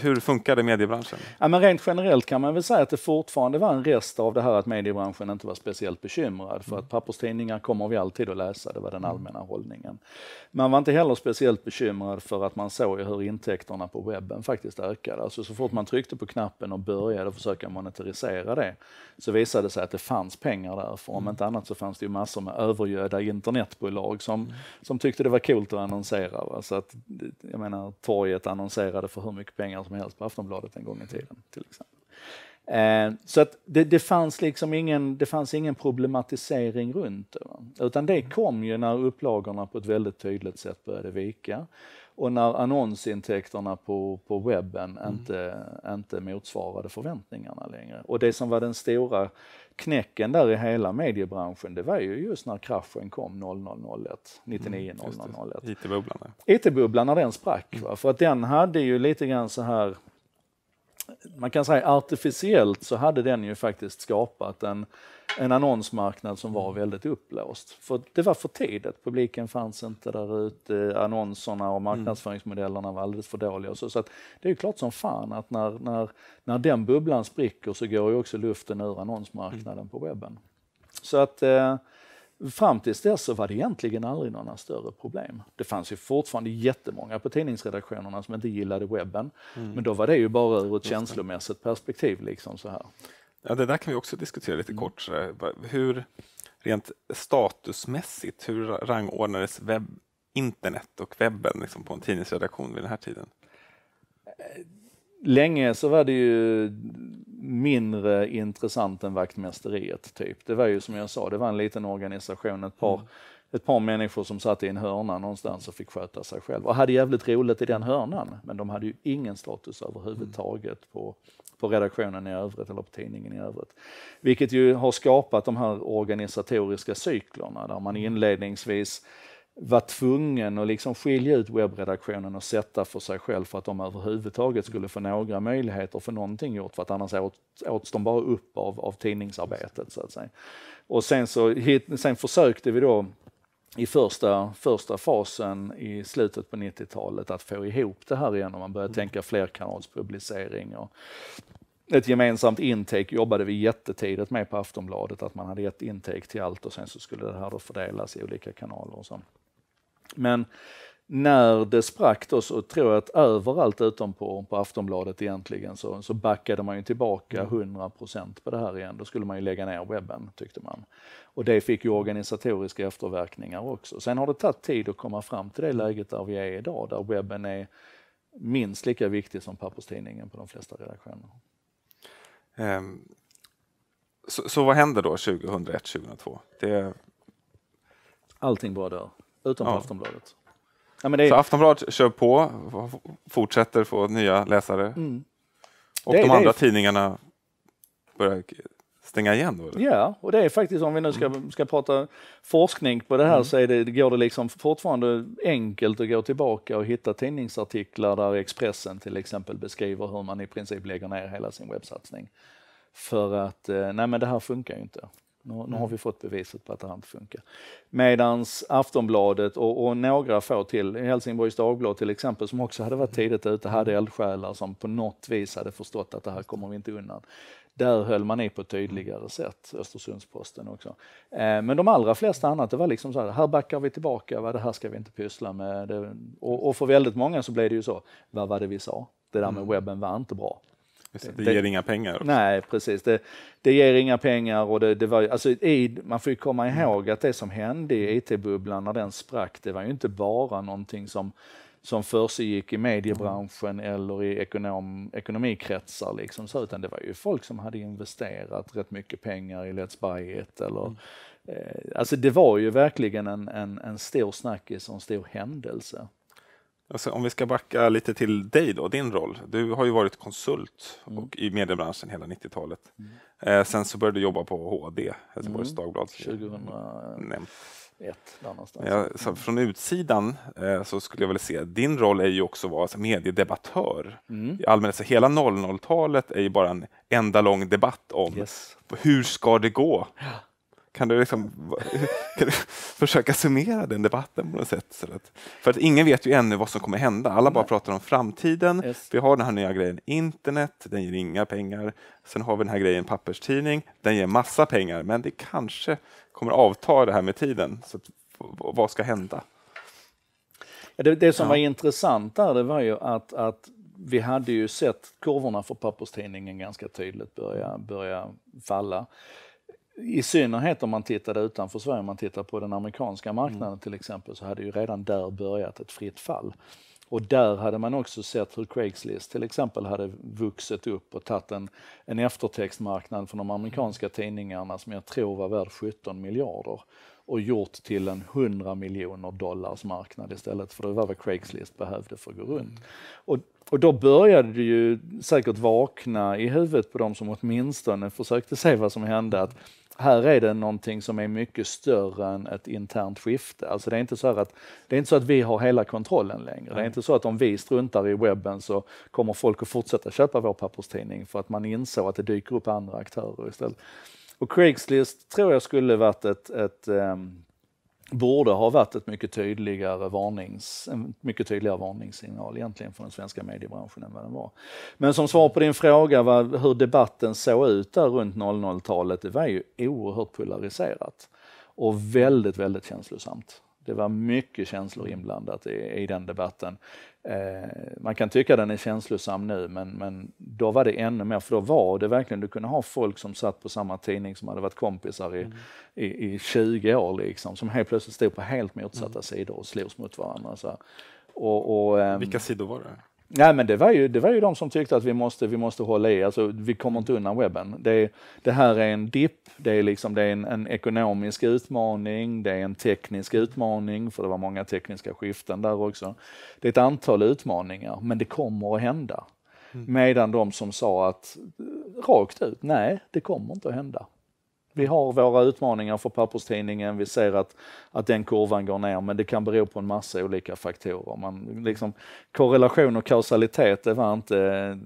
Hur funkade mediebranschen? Ja, men rent generellt kan man väl säga att det fortfarande var en rest av det här att mediebranschen inte var speciellt bekymrad. För mm. att papperstidningar kommer vi alltid att läsa, det var den mm. allmänna hållningen. Man var inte heller speciellt bekymrad för att man såg hur intäkterna på webben faktiskt ökade. Alltså så fort man tryckte på knappen och började försöka monetarisera det så visade det sig att det fanns pengar där. För om mm. inte annat så fanns det ju massor med övergödda internetbolag som, som tyckte det var coolt att annonsera. Va? Så att, jag menar, torget Rederiet annonserade för hur mycket pengar som helst på Aftonbladet en gång i tiden. till exempel. Eh, så att det, det, fanns liksom ingen, det fanns ingen problematisering runt det. Va? Utan det mm. kom ju när upplagorna på ett väldigt tydligt sätt började vika och när annonsintäkterna på, på webben mm. inte, inte motsvarade förväntningarna längre. Och det som var den stora knäcken där i hela mediebranschen, det var ju just när kraschen kom 0001, 990001. Mm, IT-bubblan. IT-bubblan när den sprack. Mm. För att den hade ju lite grann så här, man kan säga artificiellt så hade den ju faktiskt skapat en en annonsmarknad som var väldigt uppblåst. För det var för tidigt, publiken fanns inte där ute, annonserna och mm. marknadsföringsmodellerna var alldeles för dåliga. Så, så det är ju klart som fan att när, när, när den bubblan spricker så går ju också luften ur annonsmarknaden mm. på webben. Så att eh, fram tills dess så var det egentligen aldrig några större problem. Det fanns ju fortfarande jättemånga på tidningsredaktionerna som inte gillade webben, mm. men då var det ju bara ur ett känslomässigt perspektiv. Liksom så här. Ja, det där kan vi också diskutera lite mm. kort. Hur, rent statusmässigt, hur rangordnades webb, internet och webben liksom på en tidningsredaktion vid den här tiden? Länge så var det ju mindre intressant än vaktmästeriet. Typ. Det var ju som jag sa, det var en liten organisation, ett par mm ett par människor som satt i en hörna någonstans och fick sköta sig själva. Och hade jävligt roligt i den hörnan, men de hade ju ingen status överhuvudtaget på, på redaktionen i övrigt eller på tidningen i övrigt. Vilket ju har skapat de här organisatoriska cyklerna där man inledningsvis var tvungen att liksom skilja ut webbredaktionen och sätta för sig själv för att de överhuvudtaget skulle få några möjligheter för någonting gjort för att annars åt, åts de bara upp av, av tidningsarbetet så att säga. Och sen så sen försökte vi då i första, första fasen i slutet på 90-talet att få ihop det här igen och man började mm. tänka flerkanalspublicering. Och ett gemensamt intake jobbade vi jättetidigt med på Aftonbladet, att man hade ett intake till allt och sen så skulle det här då fördelas i olika kanaler. och så. Men när det sprack då så tror jag att överallt utom på, på Aftonbladet egentligen så, så backade man ju tillbaka 100% mm. på det här igen. Då skulle man ju lägga ner webben tyckte man. Och det fick ju organisatoriska efterverkningar också. Sen har det tagit tid att komma fram till det läget där vi är idag, där webben är minst lika viktig som papperstidningen på de flesta redaktioner. Um, ehm, så, så, vad händer då 2001-2002? Det... Allting bara dör, utom ja. på Aftonbladet. Ja, det... Så Aftonbladet kör på, fortsätter få nya läsare. Mm. Och det, de andra är... tidningarna börjar stänga igen? Då, Ja, och det är faktiskt om vi nu ska, mm. ska prata forskning på det här mm. så är det, går det liksom fortfarande enkelt att gå tillbaka och hitta tidningsartiklar där Expressen till exempel beskriver hur man i princip lägger ner hela sin webbsatsning. För att, eh, nej men det här funkar ju inte. Nu, nu mm. har vi fått beviset på att det här inte funkar. Medans Aftonbladet och, och några få till, Helsingborgs Dagblad till exempel, som också hade varit tidigt ute, hade eldsjälar som på något vis hade förstått att det här kommer vi inte undan. Där höll man i på ett tydligare mm. sätt, Östersundsposten också. Eh, men de allra flesta annat, det var liksom så här, här backar vi tillbaka, vad det här ska vi inte pyssla med. och, och för väldigt många så blev det ju så, vad var det vi sa? Det där med mm. webben var inte bra. Det, det, ger inga pengar? Också. Nej, precis. Det, det ger inga pengar och det, det var alltså i, man får ju komma mm. ihåg att det som hände i IT-bubblan när den sprack, det var ju inte bara någonting som som försiggick i mediebranschen mm. eller i ekonom, ekonomikretsar. Liksom, så, utan det var ju folk som hade investerat rätt mycket pengar i Let's Buy It. Eller, mm. eh, alltså det var ju verkligen en, en, en stor snackis och en stor händelse. Alltså, om vi ska backa lite till dig då, din roll. Du har ju varit konsult mm. och i mediebranschen hela 90-talet. Mm. Eh, sen så började du jobba på HD, Helsingborgs mm. Dagblad. 2001 någonstans. Ja, mm. från utsidan eh, så skulle jag vilja se, din roll är ju också att vara alltså, mediedebattör. Mm. I allmänhet, så hela 00-talet är ju bara en enda lång debatt om yes. hur ska det gå? Kan du, liksom, kan du försöka summera den debatten på något sätt? Så att, för att ingen vet ju ännu vad som kommer hända. Alla bara pratar om framtiden. Yes. Vi har den här nya grejen internet, den ger inga pengar. Sen har vi den här grejen papperstidning, den ger massa pengar. Men det kanske kommer avta det här med tiden. Så att, vad ska hända? Det, det som ja. var intressant där det var ju att, att vi hade ju sett kurvorna för papperstidningen ganska tydligt börja, börja falla. I synnerhet om man tittade utanför Sverige, om man tittar på den amerikanska marknaden mm. till exempel, så hade ju redan där börjat ett fritt fall. Och där hade man också sett hur Craigslist till exempel hade vuxit upp och tagit en, en eftertextmarknad från de amerikanska mm. tidningarna som jag tror var värd 17 miljarder och gjort till en 100 miljoner dollars marknad istället för det var vad Craigslist behövde för att gå runt. Mm. Och, och då började det ju säkert vakna i huvudet på de som åtminstone försökte se vad som hände att här är det någonting som är mycket större än ett internt skifte. Alltså det, är inte så att, det är inte så att vi har hela kontrollen längre. Det är inte så att om vi struntar i webben så kommer folk att fortsätta köpa vår papperstidning för att man insåg att det dyker upp andra aktörer istället. Och Craigslist tror jag skulle varit ett, ett um, borde ha varit ett mycket tydligare varnings, en mycket tydligare varningssignal egentligen från den svenska mediebranschen än vad den var. Men som svar på din fråga vad, hur debatten såg ut där runt 00-talet, det var ju oerhört polariserat och väldigt, väldigt känslosamt. Det var mycket känslor inblandat i, i den debatten. Eh, man kan tycka den är känslosam nu, men, men då var det ännu mer, för då var det verkligen, du kunde ha folk som satt på samma tidning som hade varit kompisar i, mm. i, i 20 år, liksom, som helt plötsligt stod på helt motsatta mm. sidor och slogs mot varandra. Så. Och, och, ehm, Vilka sidor var det? Nej, men det var, ju, det var ju de som tyckte att vi måste, vi måste hålla i, alltså vi kommer inte mm. undan webben. Det, det här är en dipp, det är, liksom, det är en, en, ekonomisk utmaning, det är en teknisk utmaning, för det var många tekniska skiften där också. Det är ett antal utmaningar, men det kommer att hända. Mm. Medan de som sa att rakt ut, nej det kommer inte att hända vi har våra utmaningar för papperstidningen, vi ser att, att den kurvan går ner, men det kan bero på en massa olika faktorer. Man, liksom, korrelation och kausalitet, det var inte...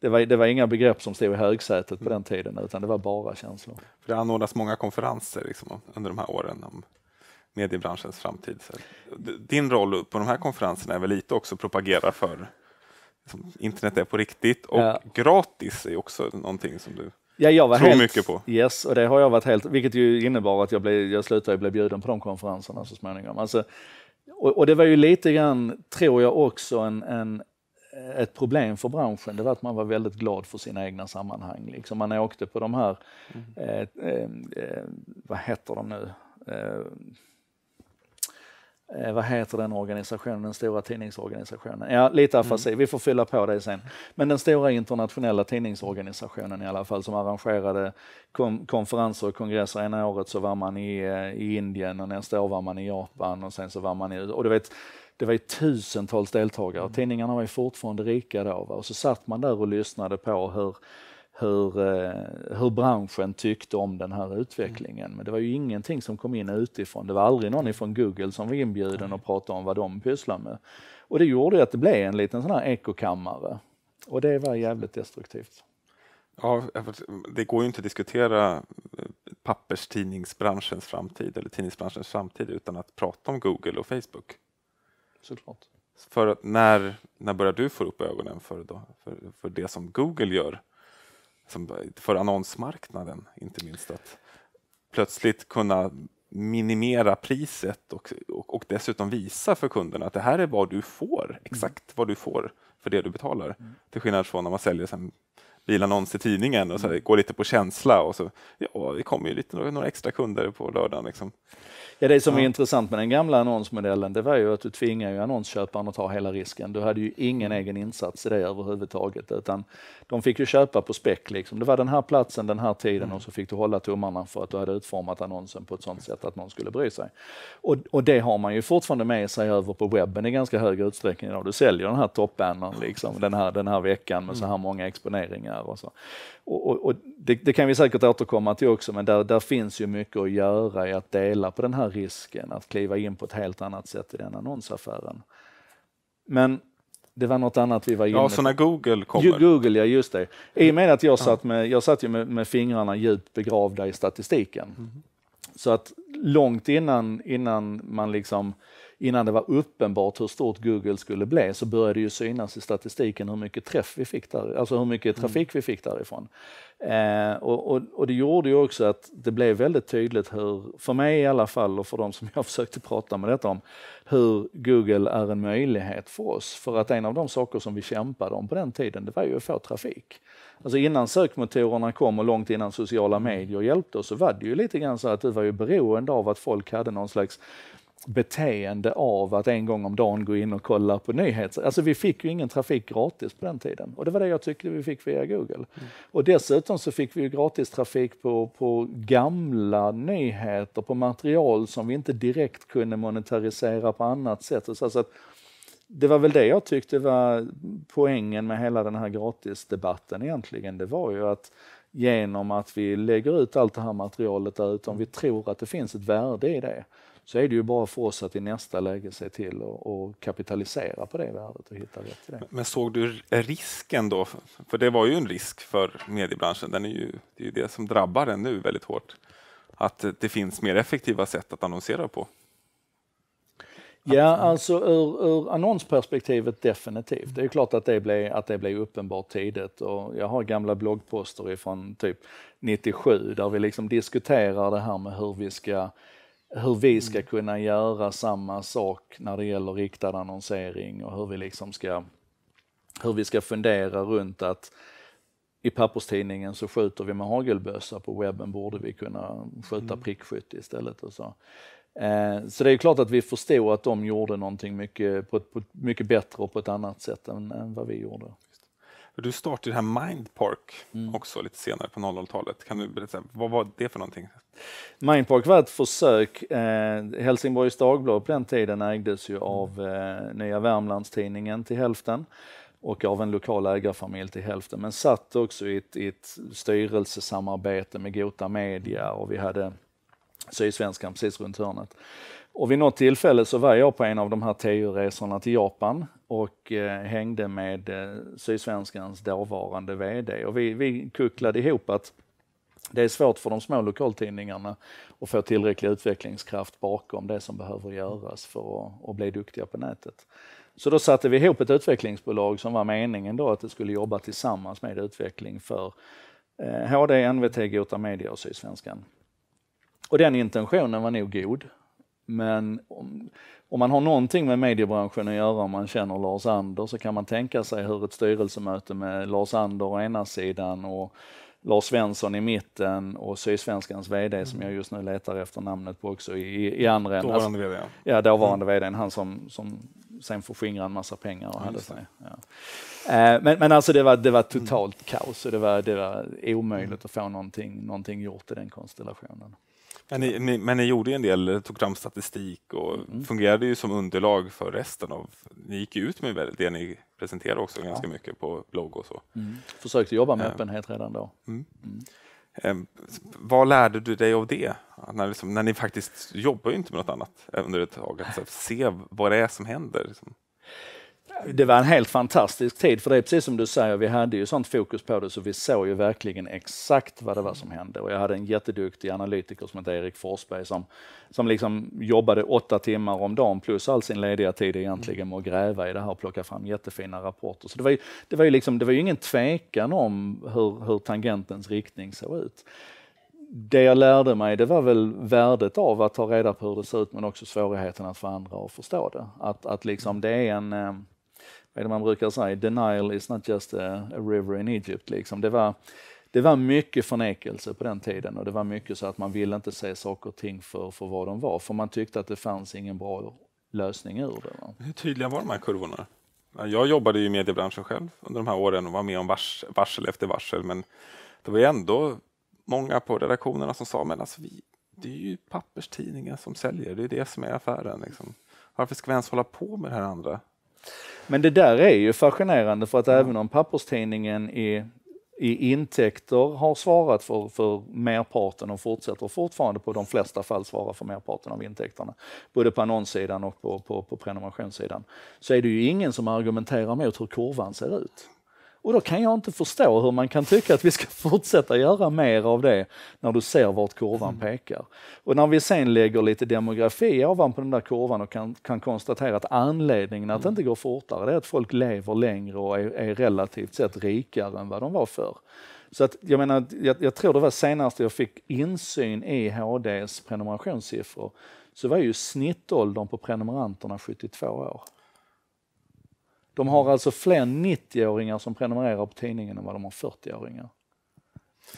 Det var, det var inga begrepp som stod i högsätet på den tiden, utan det var bara känslor. För det anordnas många konferenser liksom, under de här åren om mediebranschens framtid. Din roll på de här konferenserna är väl lite också att propagera för liksom, internet är på riktigt och ja. gratis är också någonting som du Ja, jag var tror helt, mycket på. Yes, och det har jag varit helt, vilket ju innebar att jag, blev, jag slutade bli bjuden på de konferenserna så småningom. Alltså, och, och det var ju lite grann, tror jag också, en, en ett problem för branschen det var att man var väldigt glad för sina egna sammanhang. Liksom man åkte på de här, mm. eh, eh, eh vad heter de nu, eh, eh, vad heter den organisationen, den stora tidningsorganisationen? Ja, lite afasi, mm. vi får fylla på det sen. Men den stora internationella tidningsorganisationen i alla fall som arrangerade kom konferenser och kongresser. Ena året så var man i, eh, i Indien och nästa år var man i Japan och sen så var man i Och du vet, det var ju tusentals deltagare. Mm. Tidningarna var ju fortfarande rika då. Va? Och så satt man där och lyssnade på hur hur, eh, hur branschen tyckte om den här mm. utvecklingen. Men det var ju ingenting som kom in utifrån. Det var aldrig någon ifrån Google som var inbjuden och pratade om vad de pysslar med. Och det gjorde att det blev en liten sån här ekokammare. Och det var jävligt destruktivt. Ja, det går ju inte att diskutera eh, papperstidningsbranschens framtid eller tidningsbranschens framtid utan att prata om Google och Facebook. Såklart. För när, när börjar du få upp ögonen för, då, för, för det som Google gör? för annonsmarknaden, inte minst. Att plötsligt kunna minimera priset och, och, och, dessutom visa för kunderna att det här är vad du får, exakt mm. vad du får för det du betalar. Mm. Till skillnad från när man säljer bilannons i tidningen och så här, mm. gå lite på känsla och så ja, vi kommer ju lite några extra kunder på lördagen. Liksom. Ja, det som är ja. intressant med den gamla annonsmodellen det var ju att du tvingar ju annonsköparen att ta hela risken. Du hade ju ingen mm. egen insats i det överhuvudtaget utan de fick ju köpa på späck. Liksom. Det var den här platsen, den här tiden mm. och så fick du hålla tummarna för att du hade utformat annonsen på ett sånt sätt att någon skulle bry sig. Och, och det har man ju fortfarande med sig över på webben i ganska hög utsträckning Du säljer den här toppbannern liksom, den, här, den här veckan med mm. så här många exponeringar pengar och så. Och, och, och det, det, kan vi säkert återkomma till också, men där, där finns ju mycket att göra i att dela på den här risken, att kliva in på ett helt annat sätt i den annonsaffären. Men det var något annat vi var inne på. Ja, så när Google kommer. Google, ja just det. I mm. och med att jag satt, med, jag satt ju med, med fingrarna djupt begravda i statistiken. Mm. Så att långt innan, innan man liksom innan det var uppenbart hur stort Google skulle bli så började det ju synas i statistiken hur mycket träff vi fick där, alltså hur mycket mm. trafik vi fick därifrån. Eh, och, och, och, det gjorde ju också att det blev väldigt tydligt hur, för mig i alla fall och för de som jag försökte prata med detta om, hur Google är en möjlighet för oss. För att en av de saker som vi kämpade om på den tiden, det var ju att få trafik. Alltså innan sökmotorerna kom och långt innan sociala medier hjälpte oss så var det ju lite grann så att du var ju beroende av att folk hade någon slags beteende av att en gång om dagen gå in och kolla på nyheter. Alltså vi fick ju ingen trafik gratis på den tiden och det var det jag tyckte vi fick via Google. Mm. Och dessutom så fick vi ju gratis trafik på, på gamla nyheter, på material som vi inte direkt kunde monetarisera på annat sätt. så alltså att det var väl det jag tyckte var poängen med hela den här gratisdebatten egentligen. Det var ju att genom att vi lägger ut allt det här materialet där ute, om vi tror att det finns ett värde i det, så är det ju bara för oss att i nästa läge se till och, och kapitalisera på det värdet och hitta rätt i det. Men såg du risken då? För det var ju en risk för mediebranschen. Den är ju, det är ju det som drabbar den nu väldigt hårt. Att det finns mer effektiva sätt att annonsera på. Ja, alltså ur, ur, annonsperspektivet definitivt. Det är klart att det blev, att det blev uppenbart tidigt och jag har gamla bloggposter från typ 97 där vi liksom diskuterar det här med hur vi ska hur vi ska mm. kunna göra samma sak när det gäller riktad annonsering och hur vi liksom ska, hur vi ska fundera runt att i papperstidningen så skjuter vi med hagelbössa, på webben borde vi kunna skjuta mm. prickskytt istället. Och så. Eh, så det är klart att vi förstod att de gjorde någonting mycket, på ett, på ett mycket bättre och på ett annat sätt än, än vad vi gjorde. Du startade det här Mindpark mm. också lite senare på 00-talet. Kan du berätta, vad var det för någonting? Mindpark var ett försök. Eh, Helsingborgs Dagblad på den tiden ägdes ju av eh, Nya Värmlandstidningen till hälften och av en lokal ägarfamilj till hälften. Men satt också i ett, i ett styrelsesamarbete med Gota Media och vi hade Sydsvenskan precis runt hörnet. Och vid något tillfälle så var jag på en av de här TU-resorna till Japan och eh, hängde med eh, Sydsvenskans dåvarande VD och vi, vi kucklade ihop att det är svårt för de små lokaltidningarna att få tillräcklig utvecklingskraft bakom det som behöver göras för att, att bli duktiga på nätet. Så då satte vi ihop ett utvecklingsbolag som var meningen då att det skulle jobba tillsammans med utveckling för eh, HD, NVT, Gota Media och Sydsvenskan. Och den intentionen var nog god. Men om, om, man har någonting med mediebranschen att göra om man känner Lars Ander så kan man tänka sig hur ett styrelsemöte med Lars Ander å ena sidan och Lars Svensson i mitten och Sydsvenskans VD mm. som jag just nu letar efter namnet på också i, i mm. andra änden. Dåvarande VD. Ja, dåvarande mm. VD, han som, som sen får skingra en massa pengar och ja, hade sig. Ja. Eh, men, men alltså det var, det var totalt mm. kaos och det var, det var mm. omöjligt mm. att få någonting, någonting gjort i den konstellationen. Men ni, ni, men ni gjorde en del, tog fram statistik och mm, mm. fungerade ju som underlag för resten av... Ni gick ut med det ni presenterade också ja. ganska mycket på blogg och så. Mm. Försökte jobba med ehm. öppenhet redan då. Mm. Mm. Ehm, vad lärde du dig av det? När, liksom, när ni faktiskt jobbar ju inte med något annat under ett tag, att se vad det är som händer. Liksom det var en helt fantastisk tid, för det är precis som du säger, vi hade ju sånt fokus på det så vi såg ju verkligen exakt vad det var som hände. Och jag hade en jätteduktig analytiker som hette Erik Forsberg som, som liksom jobbade åtta timmar om dagen plus all sin lediga tid egentligen med att gräva i det här och plocka fram jättefina rapporter. Så det var ju, det var ju, liksom, det var ju ingen tvekan om hur, hur tangentens riktning såg ut det jag lärde mig det var väl värdet av att ta reda på hur det ser ut men också svårigheten att få andra att förstå det. Att, att liksom det är en eh, vad är det man brukar säga, denial is not just a, a river in Egypt. Liksom. Det, var, det var mycket förnekelse på den tiden och det var mycket så att man ville inte se saker och ting för, för vad de var, för man tyckte att det fanns ingen bra lösning ur det. Va? Hur tydliga var de här kurvorna? Jag jobbade i mediebranschen själv under de här åren och var med om vars, varsel efter varsel, men det var ju ändå många på redaktionerna som sa, men alltså vi, det är ju papperstidningar som säljer, det är det som är affären. Liksom. Varför ska vi ens hålla på med det här andra? Men det där är ju fascinerande för att mm. även om papperstidningen i, i intäkter har svarat för, för merparten och fortsätter fortfarande på de flesta fall svara för merparten av intäkterna, både på annonssidan och på, på, på prenumerationssidan, så är det ju ingen som argumenterar mot hur kurvan ser ut. Och då kan jag inte förstå hur man kan tycka att vi ska fortsätta göra mer av det när du ser vart kurvan mm. pekar. Och när vi sen lägger lite demografi ovanpå den där kurvan och kan, kan konstatera att anledningen att det mm. inte går fortare det är att folk lever längre och är, är relativt sett rikare än vad de var förr. Så att, jag menar, jag, jag tror det var senast jag fick insyn i HDs prenumerationssiffror så var ju snittåldern på prenumeranterna 72 år. De har alltså fler 90-åringar som prenumererar på tidningen än vad de har 40-åringar.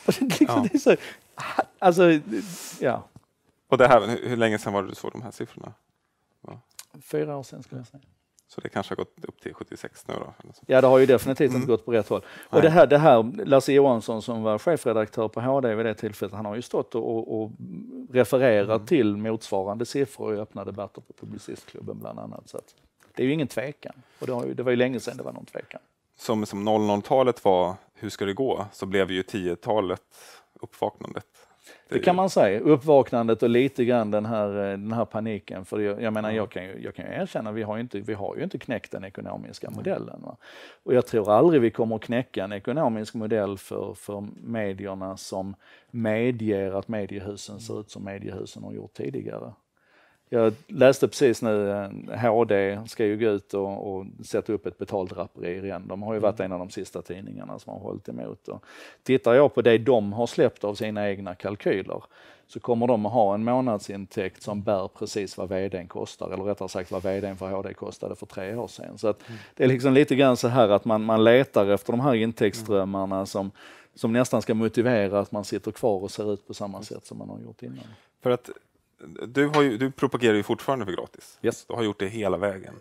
Alltså, liksom, ja. alltså, ja. Och det här, hur, länge sedan var det du såg de här siffrorna? Ja. Fyra år sedan skulle jag säga. Så det kanske har gått upp till 76 nu då? Ja, det har ju definitivt mm. gått på rätt håll. Och det här, det här, Lasse Johansson som var chefredaktör på HD vid det tillfället, han har ju stått och, och refererat mm. till motsvarande siffror i öppna debatter på Publicistklubben bland annat. Så att, det är ju ingen tvekan. Och det, har, det var ju länge sedan det var någon tvekan. Som, som 00-talet var, hur ska det gå? Så blev ju 10-talet uppvaknandet. Det, kan man säga. Uppvaknandet och lite grann den här, eh, den här paniken. För jag, jag menar, jag kan ju, jag kan ju erkänna, vi har, inte, vi har ju inte knäckt den ekonomiska mm. modellen. Va? Och jag tror aldrig vi kommer att knäcka en ekonomisk modell för, för medierna som medger att mediehusen ser ut som mediehusen har gjort tidigare. Jag läste precis nu, HD eh, ska ju gå ut och, och sätta upp ett betaldraperi igen. De har ju varit en av de sista tidningarna som har hållit emot. Och tittar jag på det de har släppt av sina egna kalkyler så kommer de att ha en månadsintäkt som bär precis vad vdn kostar, eller rättare sagt vad vdn för HD kostade för tre år sedan. Så det är liksom lite grann så här att man, man letar efter de här intäktsströmmarna som, som nästan ska motivera att man sitter kvar och ser ut på samma sätt som man har gjort innan. För att du, ju, du propagerar ju fortfarande för gratis. Yes. Du har gjort det hela vägen.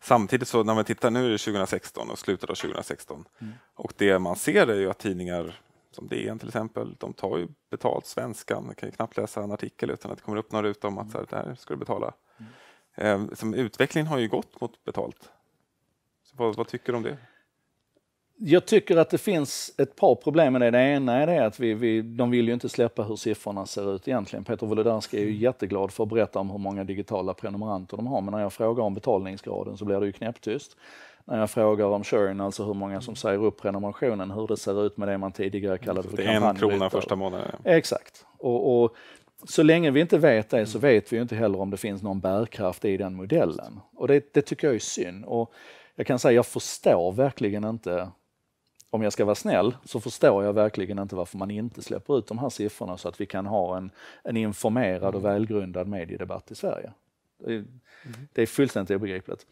Samtidigt så när man tittar nu är det 2016 och slutet av 2016 mm. och det man ser är ju att tidningar som DN till exempel, de tar ju betalt. Svenskan man kan ju knappt läsa en artikel utan att det kommer upp någon ruta om att så här, mm. där ska du betala. Mm. Eh, utvecklingen har ju gått mot betalt. Så vad, vad tycker du om det? jag tycker att det finns ett par problem med det. Det ena är det att vi, vi, de vill ju inte släppa hur siffrorna ser ut egentligen. Peter Wolodarski är ju mm. jätteglad för att berätta om hur många digitala prenumeranter de har, men när jag frågar om betalningsgraden så blir det ju knäpptyst. När jag frågar om churn, alltså hur många som säger upp prenumerationen, hur det ser ut med det man tidigare mm, kallade för kampanjbyte. Det är en krona första månaden. Exakt. och, och så länge vi inte vet det så mm. vet vi inte heller om det finns någon bärkraft i den modellen. Och det, det tycker jag är synd. Och jag kan säga, jag förstår verkligen inte om jag ska vara snäll, så förstår jag verkligen inte varför man inte släpper ut de här siffrorna så att vi kan ha en, en informerad och mm. välgrundad mediedebatt i Sverige. Det är, mm. det är fullständigt obegripligt.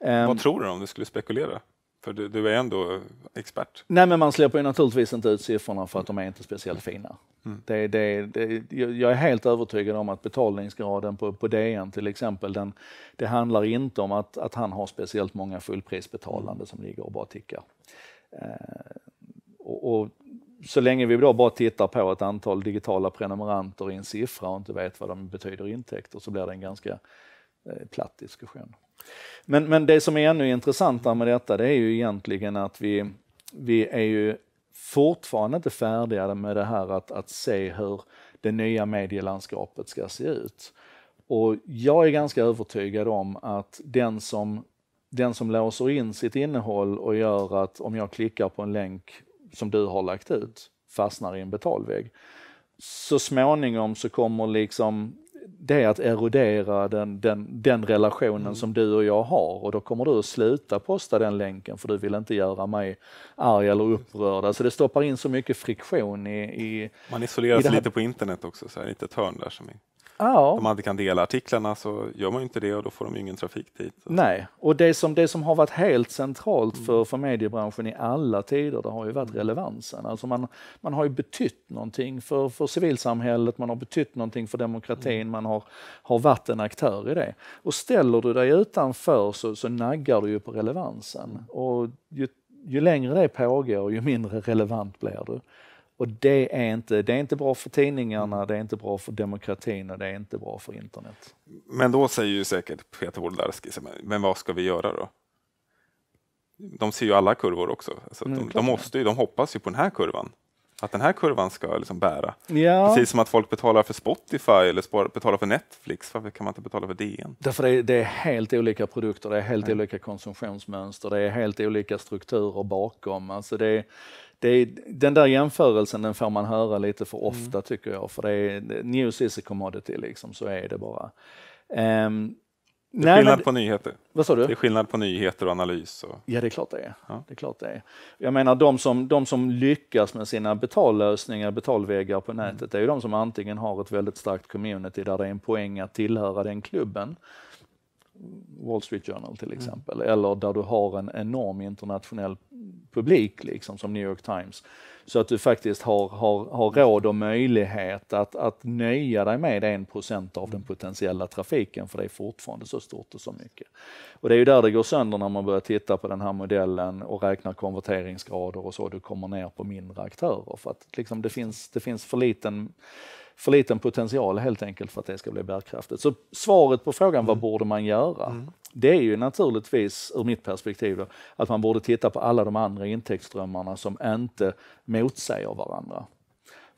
Ehm, Vad tror du om du skulle spekulera? För du, du, är ändå expert. Nej, men man släpper ju naturligtvis inte ut siffrorna för att de är inte speciellt fina. Mm. Det, det, det, jag är helt övertygad om att betalningsgraden på, på DN till exempel, den, det handlar inte om att, att han har speciellt många fullprisbetalande mm. som ligger och bara tickar. Eh, och, och, så länge vi då bara tittar på ett antal digitala prenumeranter i en siffra och inte vet vad de betyder i intäkter så blir det en ganska eh, platt diskussion. Men, men det som är ännu intressantare med detta det är ju egentligen att vi, vi är ju fortfarande inte färdiga med det här att, att se hur det nya medielandskapet ska se ut. Och jag är ganska övertygad om att den som den som låser in sitt innehåll och gör att om jag klickar på en länk som du har lagt ut fastnar i en betalvägg. Så småningom så kommer liksom det att erodera den, den, den relationen mm. som du och jag har och då kommer du att sluta posta den länken för du vill inte göra mig arg eller upprörd. Alltså det stoppar in så mycket friktion i... i Man isolerar sig lite på internet också, så här, lite hörn där som är Ja. Om man inte kan dela artiklarna så gör man inte det och då får de ingen trafik dit. Nej, och det som, det som har varit helt centralt mm. för, för mediebranschen i alla tider, det har ju varit relevansen. Alltså man, man har ju betytt någonting för, för civilsamhället, man har betytt någonting för demokratin, mm. man har, har varit en aktör i det. Och ställer du dig utanför så, så naggar du ju på relevansen. Mm. Och ju, ju längre det pågår, ju mindre relevant blir du. Och det är, inte, det är inte bra för tidningarna, det är inte bra för demokratin och det är inte bra för internet. Men då säger ju säkert Peter Wolodarski, men vad ska vi göra då? De ser ju alla kurvor också. Alltså mm, de, de, måste ju, de hoppas ju på den här kurvan. Att den här kurvan ska liksom bära. Ja. Precis som att folk betalar för Spotify eller betalar för Netflix. Varför kan man inte betala för DN? Därför det är, det är helt olika produkter, det är helt mm. olika konsumtionsmönster, det är helt olika strukturer bakom. Alltså det är, det, den där jämförelsen den får man höra lite för mm. ofta mm. tycker jag, för det är, news is a commodity liksom, så är det bara. Um, det är Nej, skillnad men, på nyheter. Vad sa du? Det är skillnad på nyheter och analys. Och... Ja, det är klart det är. Ja. Det är, klart det är. Jag menar, de som, de som lyckas med sina betallösningar, betalväggar på nätet, mm. det är ju de som antingen har ett väldigt starkt community där det är en poäng att tillhöra den klubben, Wall Street Journal till mm. exempel, mm. eller där du har en enorm internationell publik liksom som New York Times. Så att du faktiskt har, har, har råd och möjlighet att, att nöja dig med en procent av den mm. potentiella trafiken för det är fortfarande så stort och så mycket. Och det är ju där det går sönder när man börjar titta på den här modellen och räknar konverteringsgrader och så, du kommer ner på mindre aktörer för att liksom det, finns, det finns för liten för liten potential helt enkelt för att det ska bli bärkraftigt. Så svaret på frågan mm. vad borde man göra? Mm. Det är ju naturligtvis, ur mitt perspektiv, då, att man borde titta på alla de andra intäktsströmmarna som inte motsäger varandra.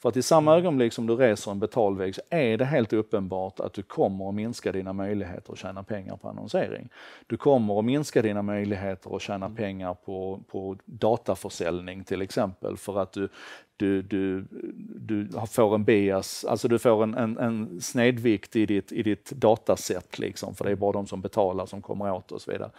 För att i samma ögonblick som du reser en betalväg så är det helt uppenbart att du kommer att minska dina möjligheter att tjäna pengar på annonsering. Du kommer att minska dina möjligheter att tjäna mm. pengar på, på dataförsäljning till exempel för att du, du, du, du får en bias, alltså du får en, en, en snedvikt i ditt, i ditt datasätt liksom, för det är bara de som betalar som kommer åt och så vidare.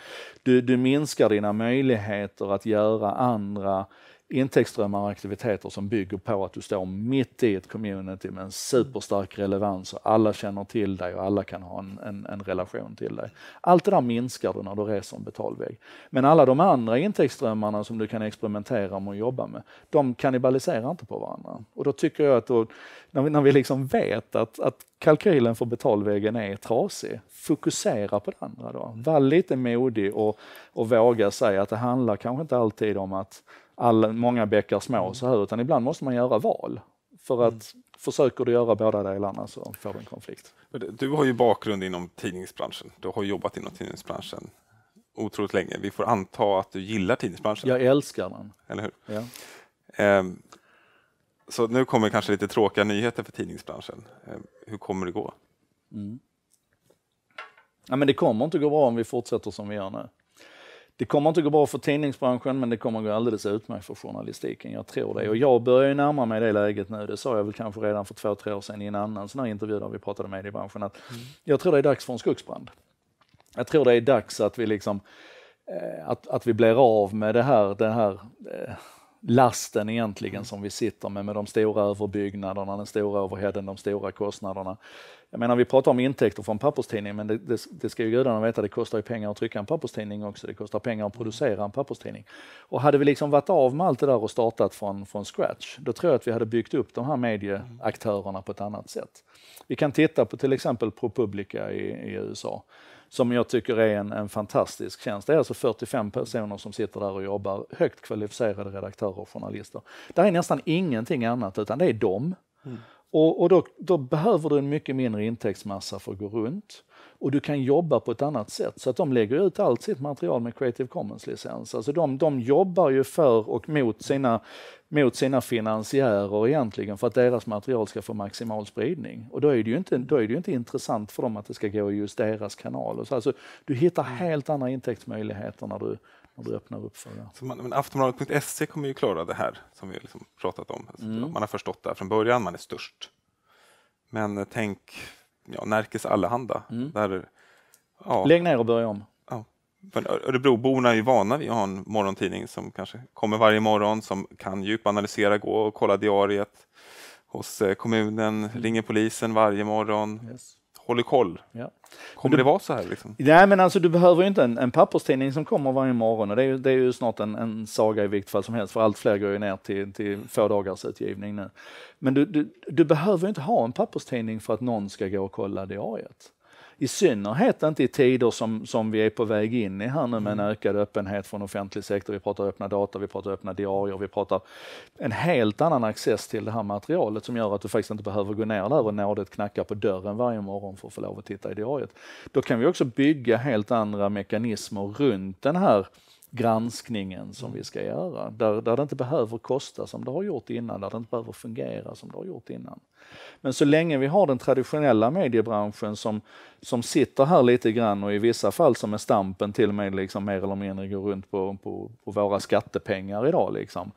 Du, du minskar dina möjligheter att göra andra intäktsströmmar och aktiviteter som bygger på att du står mitt i ett community med en superstark relevans och alla känner till dig och alla kan ha en, en, en relation till dig. Allt det där minskar du när du reser en betalvägg. Men alla de andra intäktsströmmarna som du kan experimentera med och jobba med, de kannibaliserar inte på varandra. Och då tycker jag att då, när, vi, när vi liksom vet att, att kalkylen för betalväggen är trasig, fokusera på det andra då. Var lite modig och, och våga säga att det handlar kanske inte alltid om att all, många bäckar små mm. så här, utan ibland måste man göra val. För mm. att mm. försöker du göra båda delarna så får du en konflikt. Du har ju bakgrund inom tidningsbranschen. Du har jobbat inom tidningsbranschen otroligt länge. Vi får anta att du gillar tidningsbranschen. Jag älskar den. Eller hur? Ja. Ehm, så nu kommer kanske lite tråkiga nyheter för tidningsbranschen. Ehm, hur kommer det gå? Mm. Ja, men det kommer inte gå bra om vi fortsätter som vi gör nu. Det kommer inte gå bra för tidningsbranschen men det kommer gå alldeles utmärkt för journalistiken, jag tror det. Och jag börjar ju närma mig det läget nu, det sa jag väl kanske redan för två, tre år sedan i en annan sån här intervju där vi pratade med i branschen, att mm. jag tror det är dags för en skogsbrand. Jag tror det är dags att vi liksom, eh, att, att vi blir av med det här, den här eh, lasten egentligen mm. som vi sitter med, med de stora överbyggnaderna, den stora overheaden, de stora kostnaderna. Jag menar, vi pratar om intäkter från papperstidningen, men det, det, det, ska ju gudarna veta, det kostar ju pengar att trycka en papperstidning också. Det kostar pengar att mm. producera en papperstidning. Och hade vi liksom varit av med allt det där och startat från, från scratch, då tror jag att vi hade byggt upp de här medieaktörerna på ett annat sätt. Vi kan titta på till exempel ProPublica i, i USA som jag tycker är en, en fantastisk tjänst. Det är alltså 45 personer som sitter där och jobbar, högt kvalificerade redaktörer och journalister. Det är nästan ingenting annat utan det är dem. Mm. Och, och då, då, behöver du en mycket mindre intäktsmassa för att gå runt och du kan jobba på ett annat sätt. Så att de lägger ut allt sitt material med Creative Commons-licens. Alltså de, de jobbar ju för och mot sina, mot sina finansiärer egentligen för att deras material ska få maximal spridning. Och då är det ju inte, då är det inte intressant för dem att det ska gå i just deras kanaler. Så alltså, du hittar mm. helt andra intäktsmöjligheter när du, när öppnar upp för det. Man, men Aftonbladet.se kommer ju klara det här som vi har liksom pratat om. Alltså, mm. Man har förstått det här från början, man är störst. Men eh, tänk ja, Närkes Allehanda. Mm. Där, ja. Lägg ner och börja om. Ja. Örebroborna är ju vana vid att ha en morgontidning som kanske kommer varje morgon, som kan djupanalysera, gå och kolla diariet hos eh, kommunen, mm. ringer polisen varje morgon. Yes håller koll. Ja. Kommer du, det vara så här? Liksom? Nej, men alltså du behöver ju inte en, en papperstidning som kommer varje morgon och det är, det är ju snart en, en saga i vilket fall som helst för allt fler går ju ner till, till få dagars utgivning nu. Men du, du, du behöver ju inte ha en papperstidning för att någon ska gå och kolla diariet. I synnerhet inte i tider som, som vi är på väg in i här nu med en mm. ökad öppenhet från offentlig sektor. Vi pratar öppna data, vi pratar öppna diarier, vi pratar en helt annan access till det här materialet som gör att du faktiskt inte behöver gå ner där och nådigt knacka på dörren varje morgon för att få lov att titta i diariet. Då kan vi också bygga helt andra mekanismer runt den här granskningen som vi ska göra, där, där det inte behöver kosta som det har gjort innan, där det inte behöver fungera som det har gjort innan. Men så länge vi har den traditionella mediebranschen som, som sitter här lite grann och i vissa fall som är stampen till och med liksom mer eller mindre går runt på, på, på våra skattepengar idag. Liksom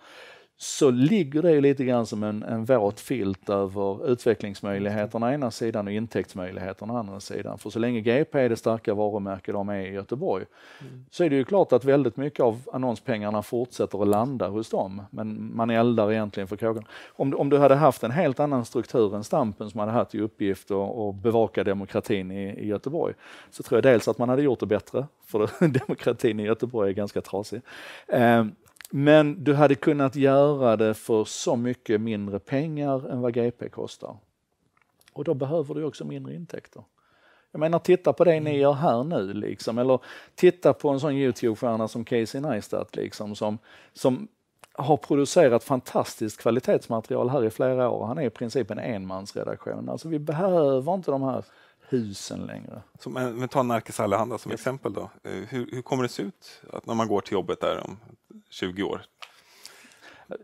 så ligger det ju lite grann som en, en våt filt över utvecklingsmöjligheterna å ena sidan och intäktsmöjligheterna å andra sidan. För så länge GP är det starka varumärke de är i Göteborg mm. så är det ju klart att väldigt mycket av annonspengarna fortsätter att landa hos dem. Men man eldar egentligen för kråkan. Om, om du hade haft en helt annan struktur än Stampen som hade haft i uppgift att, bevaka demokratin i, i Göteborg så tror jag dels att man hade gjort det bättre för demokratin i Göteborg är ganska trasig. Ehm, men du hade kunnat göra det för så mycket mindre pengar än vad GP kostar. Och då behöver du också mindre intäkter. Jag menar, titta på det ni mm. gör här nu, liksom. eller titta på en sån YouTube-stjärna som Casey Neistat, liksom, som, som har producerat fantastiskt kvalitetsmaterial här i flera år. Han är i princip en enmansredaktion. Alltså vi behöver inte de här husen längre. Så, men, men ta Närkes Allehanda som yes. exempel då. Eh, hur, hur, kommer det se ut att när man går till jobbet där om 20 år?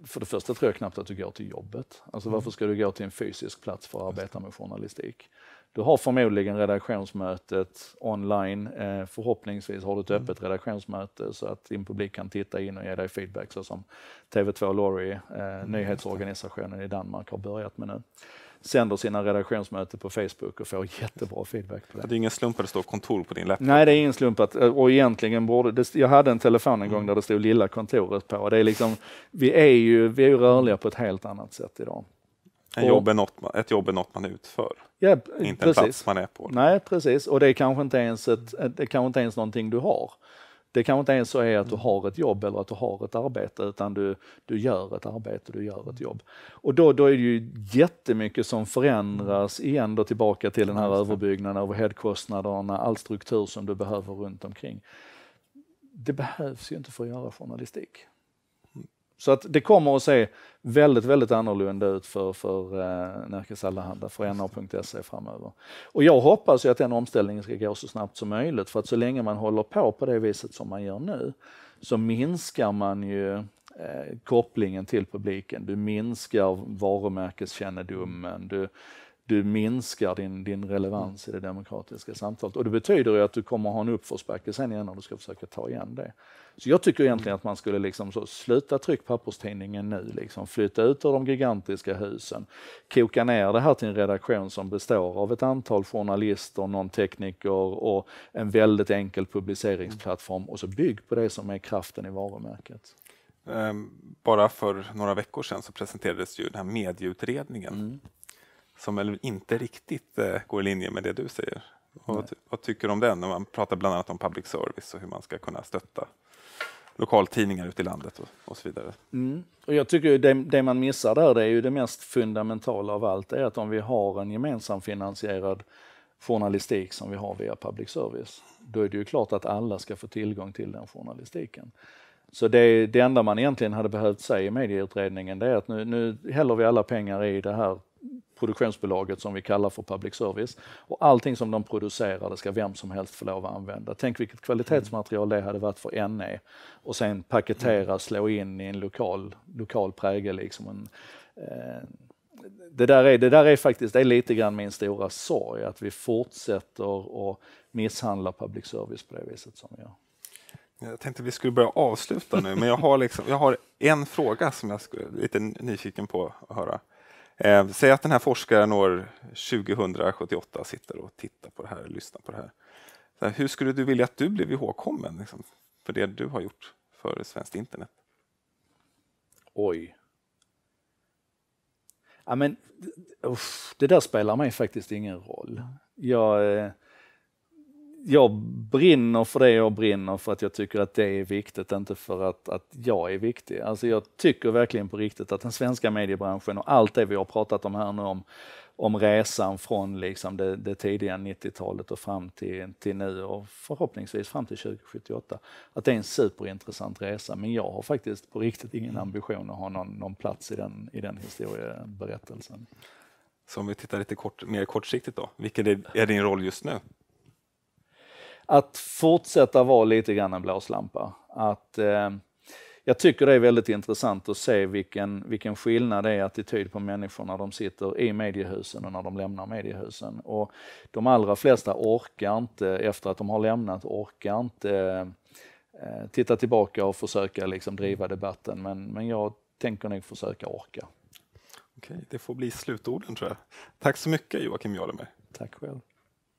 För det första tror jag knappt att du går till jobbet. Alltså varför ska du gå till en fysisk plats för att arbeta med journalistik? Du har förmodligen redaktionsmötet online. Eh, förhoppningsvis har du ett mm. öppet redaktionsmöte så att din publik kan titta in och ge dig feedback så som TV2 Lorry, eh, mm, nyhetsorganisationen i Danmark, har börjat med nu sänder sina redaktionsmöten på Facebook och får jättebra feedback. På det. det är ingen slump att det står kontor på din laptop? Nej, det är ingen slump. Att, eh, och egentligen borde, jag hade en telefon en gång mm. där det stod lilla kontoret på. Det är liksom, vi, är ju, vi är ju rörliga på ett helt annat sätt idag. En jobb är något ett jobb är något man utför? Ja, inte precis. en plats man är på. Nej, precis. Och det är kanske inte ens, ett, det kanske inte ens någonting du har. Det kanske inte ens så är att du har ett jobb eller att du har ett arbete utan du, du gör ett arbete, du gör ett jobb. Och då, då är det ju jättemycket som förändras igen då tillbaka till den här mm. överbyggnaden, overheadkostnaderna, all struktur som du behöver runt omkring. Det behövs ju inte för att göra journalistik. Så att det kommer att se väldigt, väldigt annorlunda ut för, för eh, Närkes Allahanda, för NA.se framöver. Och jag hoppas ju att den omställningen ska gå så snabbt som möjligt för att så länge man håller på på det viset som man gör nu så minskar man ju eh, kopplingen till publiken. Du minskar varumärkeskännedomen, du, du minskar din, din relevans i det demokratiska samtalet. Och det betyder ju att du kommer ha en uppförsbacke sen igen när du ska försöka ta igen det. Så jag tycker egentligen att man skulle liksom så, sluta tryck papperstidningen nu, liksom, flytta ut ur de gigantiska husen, koka ner det här till en redaktion som består av ett antal journalister, någon tekniker och en väldigt enkel publiceringsplattform och så bygg på det som är kraften i varumärket. Ehm, bara för några veckor sedan så presenterades ju den här medieutredningen mm. som inte riktigt eh, går i linje med det du säger. Vad, vad, tycker du om den? När man pratar bland annat om public service och hur man ska kunna stötta lokaltidningar ute i landet och, och så vidare. Mm. Och jag tycker det, det man missar där, det är ju det mest fundamentala av allt, är att om vi har en gemensamfinansierad journalistik som vi har via public service, då är det ju klart att alla ska få tillgång till den journalistiken. Så det, det enda man egentligen hade behövt säga i medieutredningen det är att nu, nu häller vi alla pengar i det här produktionsbolaget som vi kallar för public service. Och allting som de producerade ska vem som helst få lov att använda. Tänk vilket kvalitetsmaterial det hade varit för NE. Och sen paketera, mm. slå in i en lokal, lokal prägel. Liksom en, eh, det, där är, det där är faktiskt det är lite grann min stora sorg, att vi fortsätter att misshandla public service på det viset som vi gör. Jag tänkte vi skulle börja avsluta nu, men jag har, liksom, jag har en fråga som jag är lite nyfiken på att höra. Eh, säg att den här forskaren år 2078 sitter och tittar på det här lyssnar på det här. här hur skulle du vilja att du blev ihågkommen liksom, för det du har gjort för svenskt internet? Oj. Ja, men, uff, det där spelar mig faktiskt ingen roll. Jag, eh, jag brinner för det jag brinner för att jag tycker att det är viktigt, inte för att, att jag är viktig. Alltså jag tycker verkligen på riktigt att den svenska mediebranschen och allt det vi har pratat om här nu om, om resan från liksom det, det tidiga 90-talet och fram till, till nu och förhoppningsvis fram till 2078. Att det är en superintressant resa men jag har faktiskt på riktigt ingen mm. ambition att ha någon, någon plats i den, i den historieberättelsen. Så om vi tittar lite kort, mer kortsiktigt då, vilken är din roll just nu? att fortsätta vara lite grann en blåslampa. Att, eh, jag tycker det är väldigt intressant att se vilken, vilken skillnad det är i attityd på människor när de sitter i mediehusen och när de lämnar mediehusen. Och de allra flesta orkar inte, efter att de har lämnat, orkar inte eh, titta tillbaka och försöka liksom driva debatten. Men, men jag tänker nog försöka orka. Okej, det får bli slutorden tror jag. Tack så mycket Joakim Jarlemyr. Tack själv.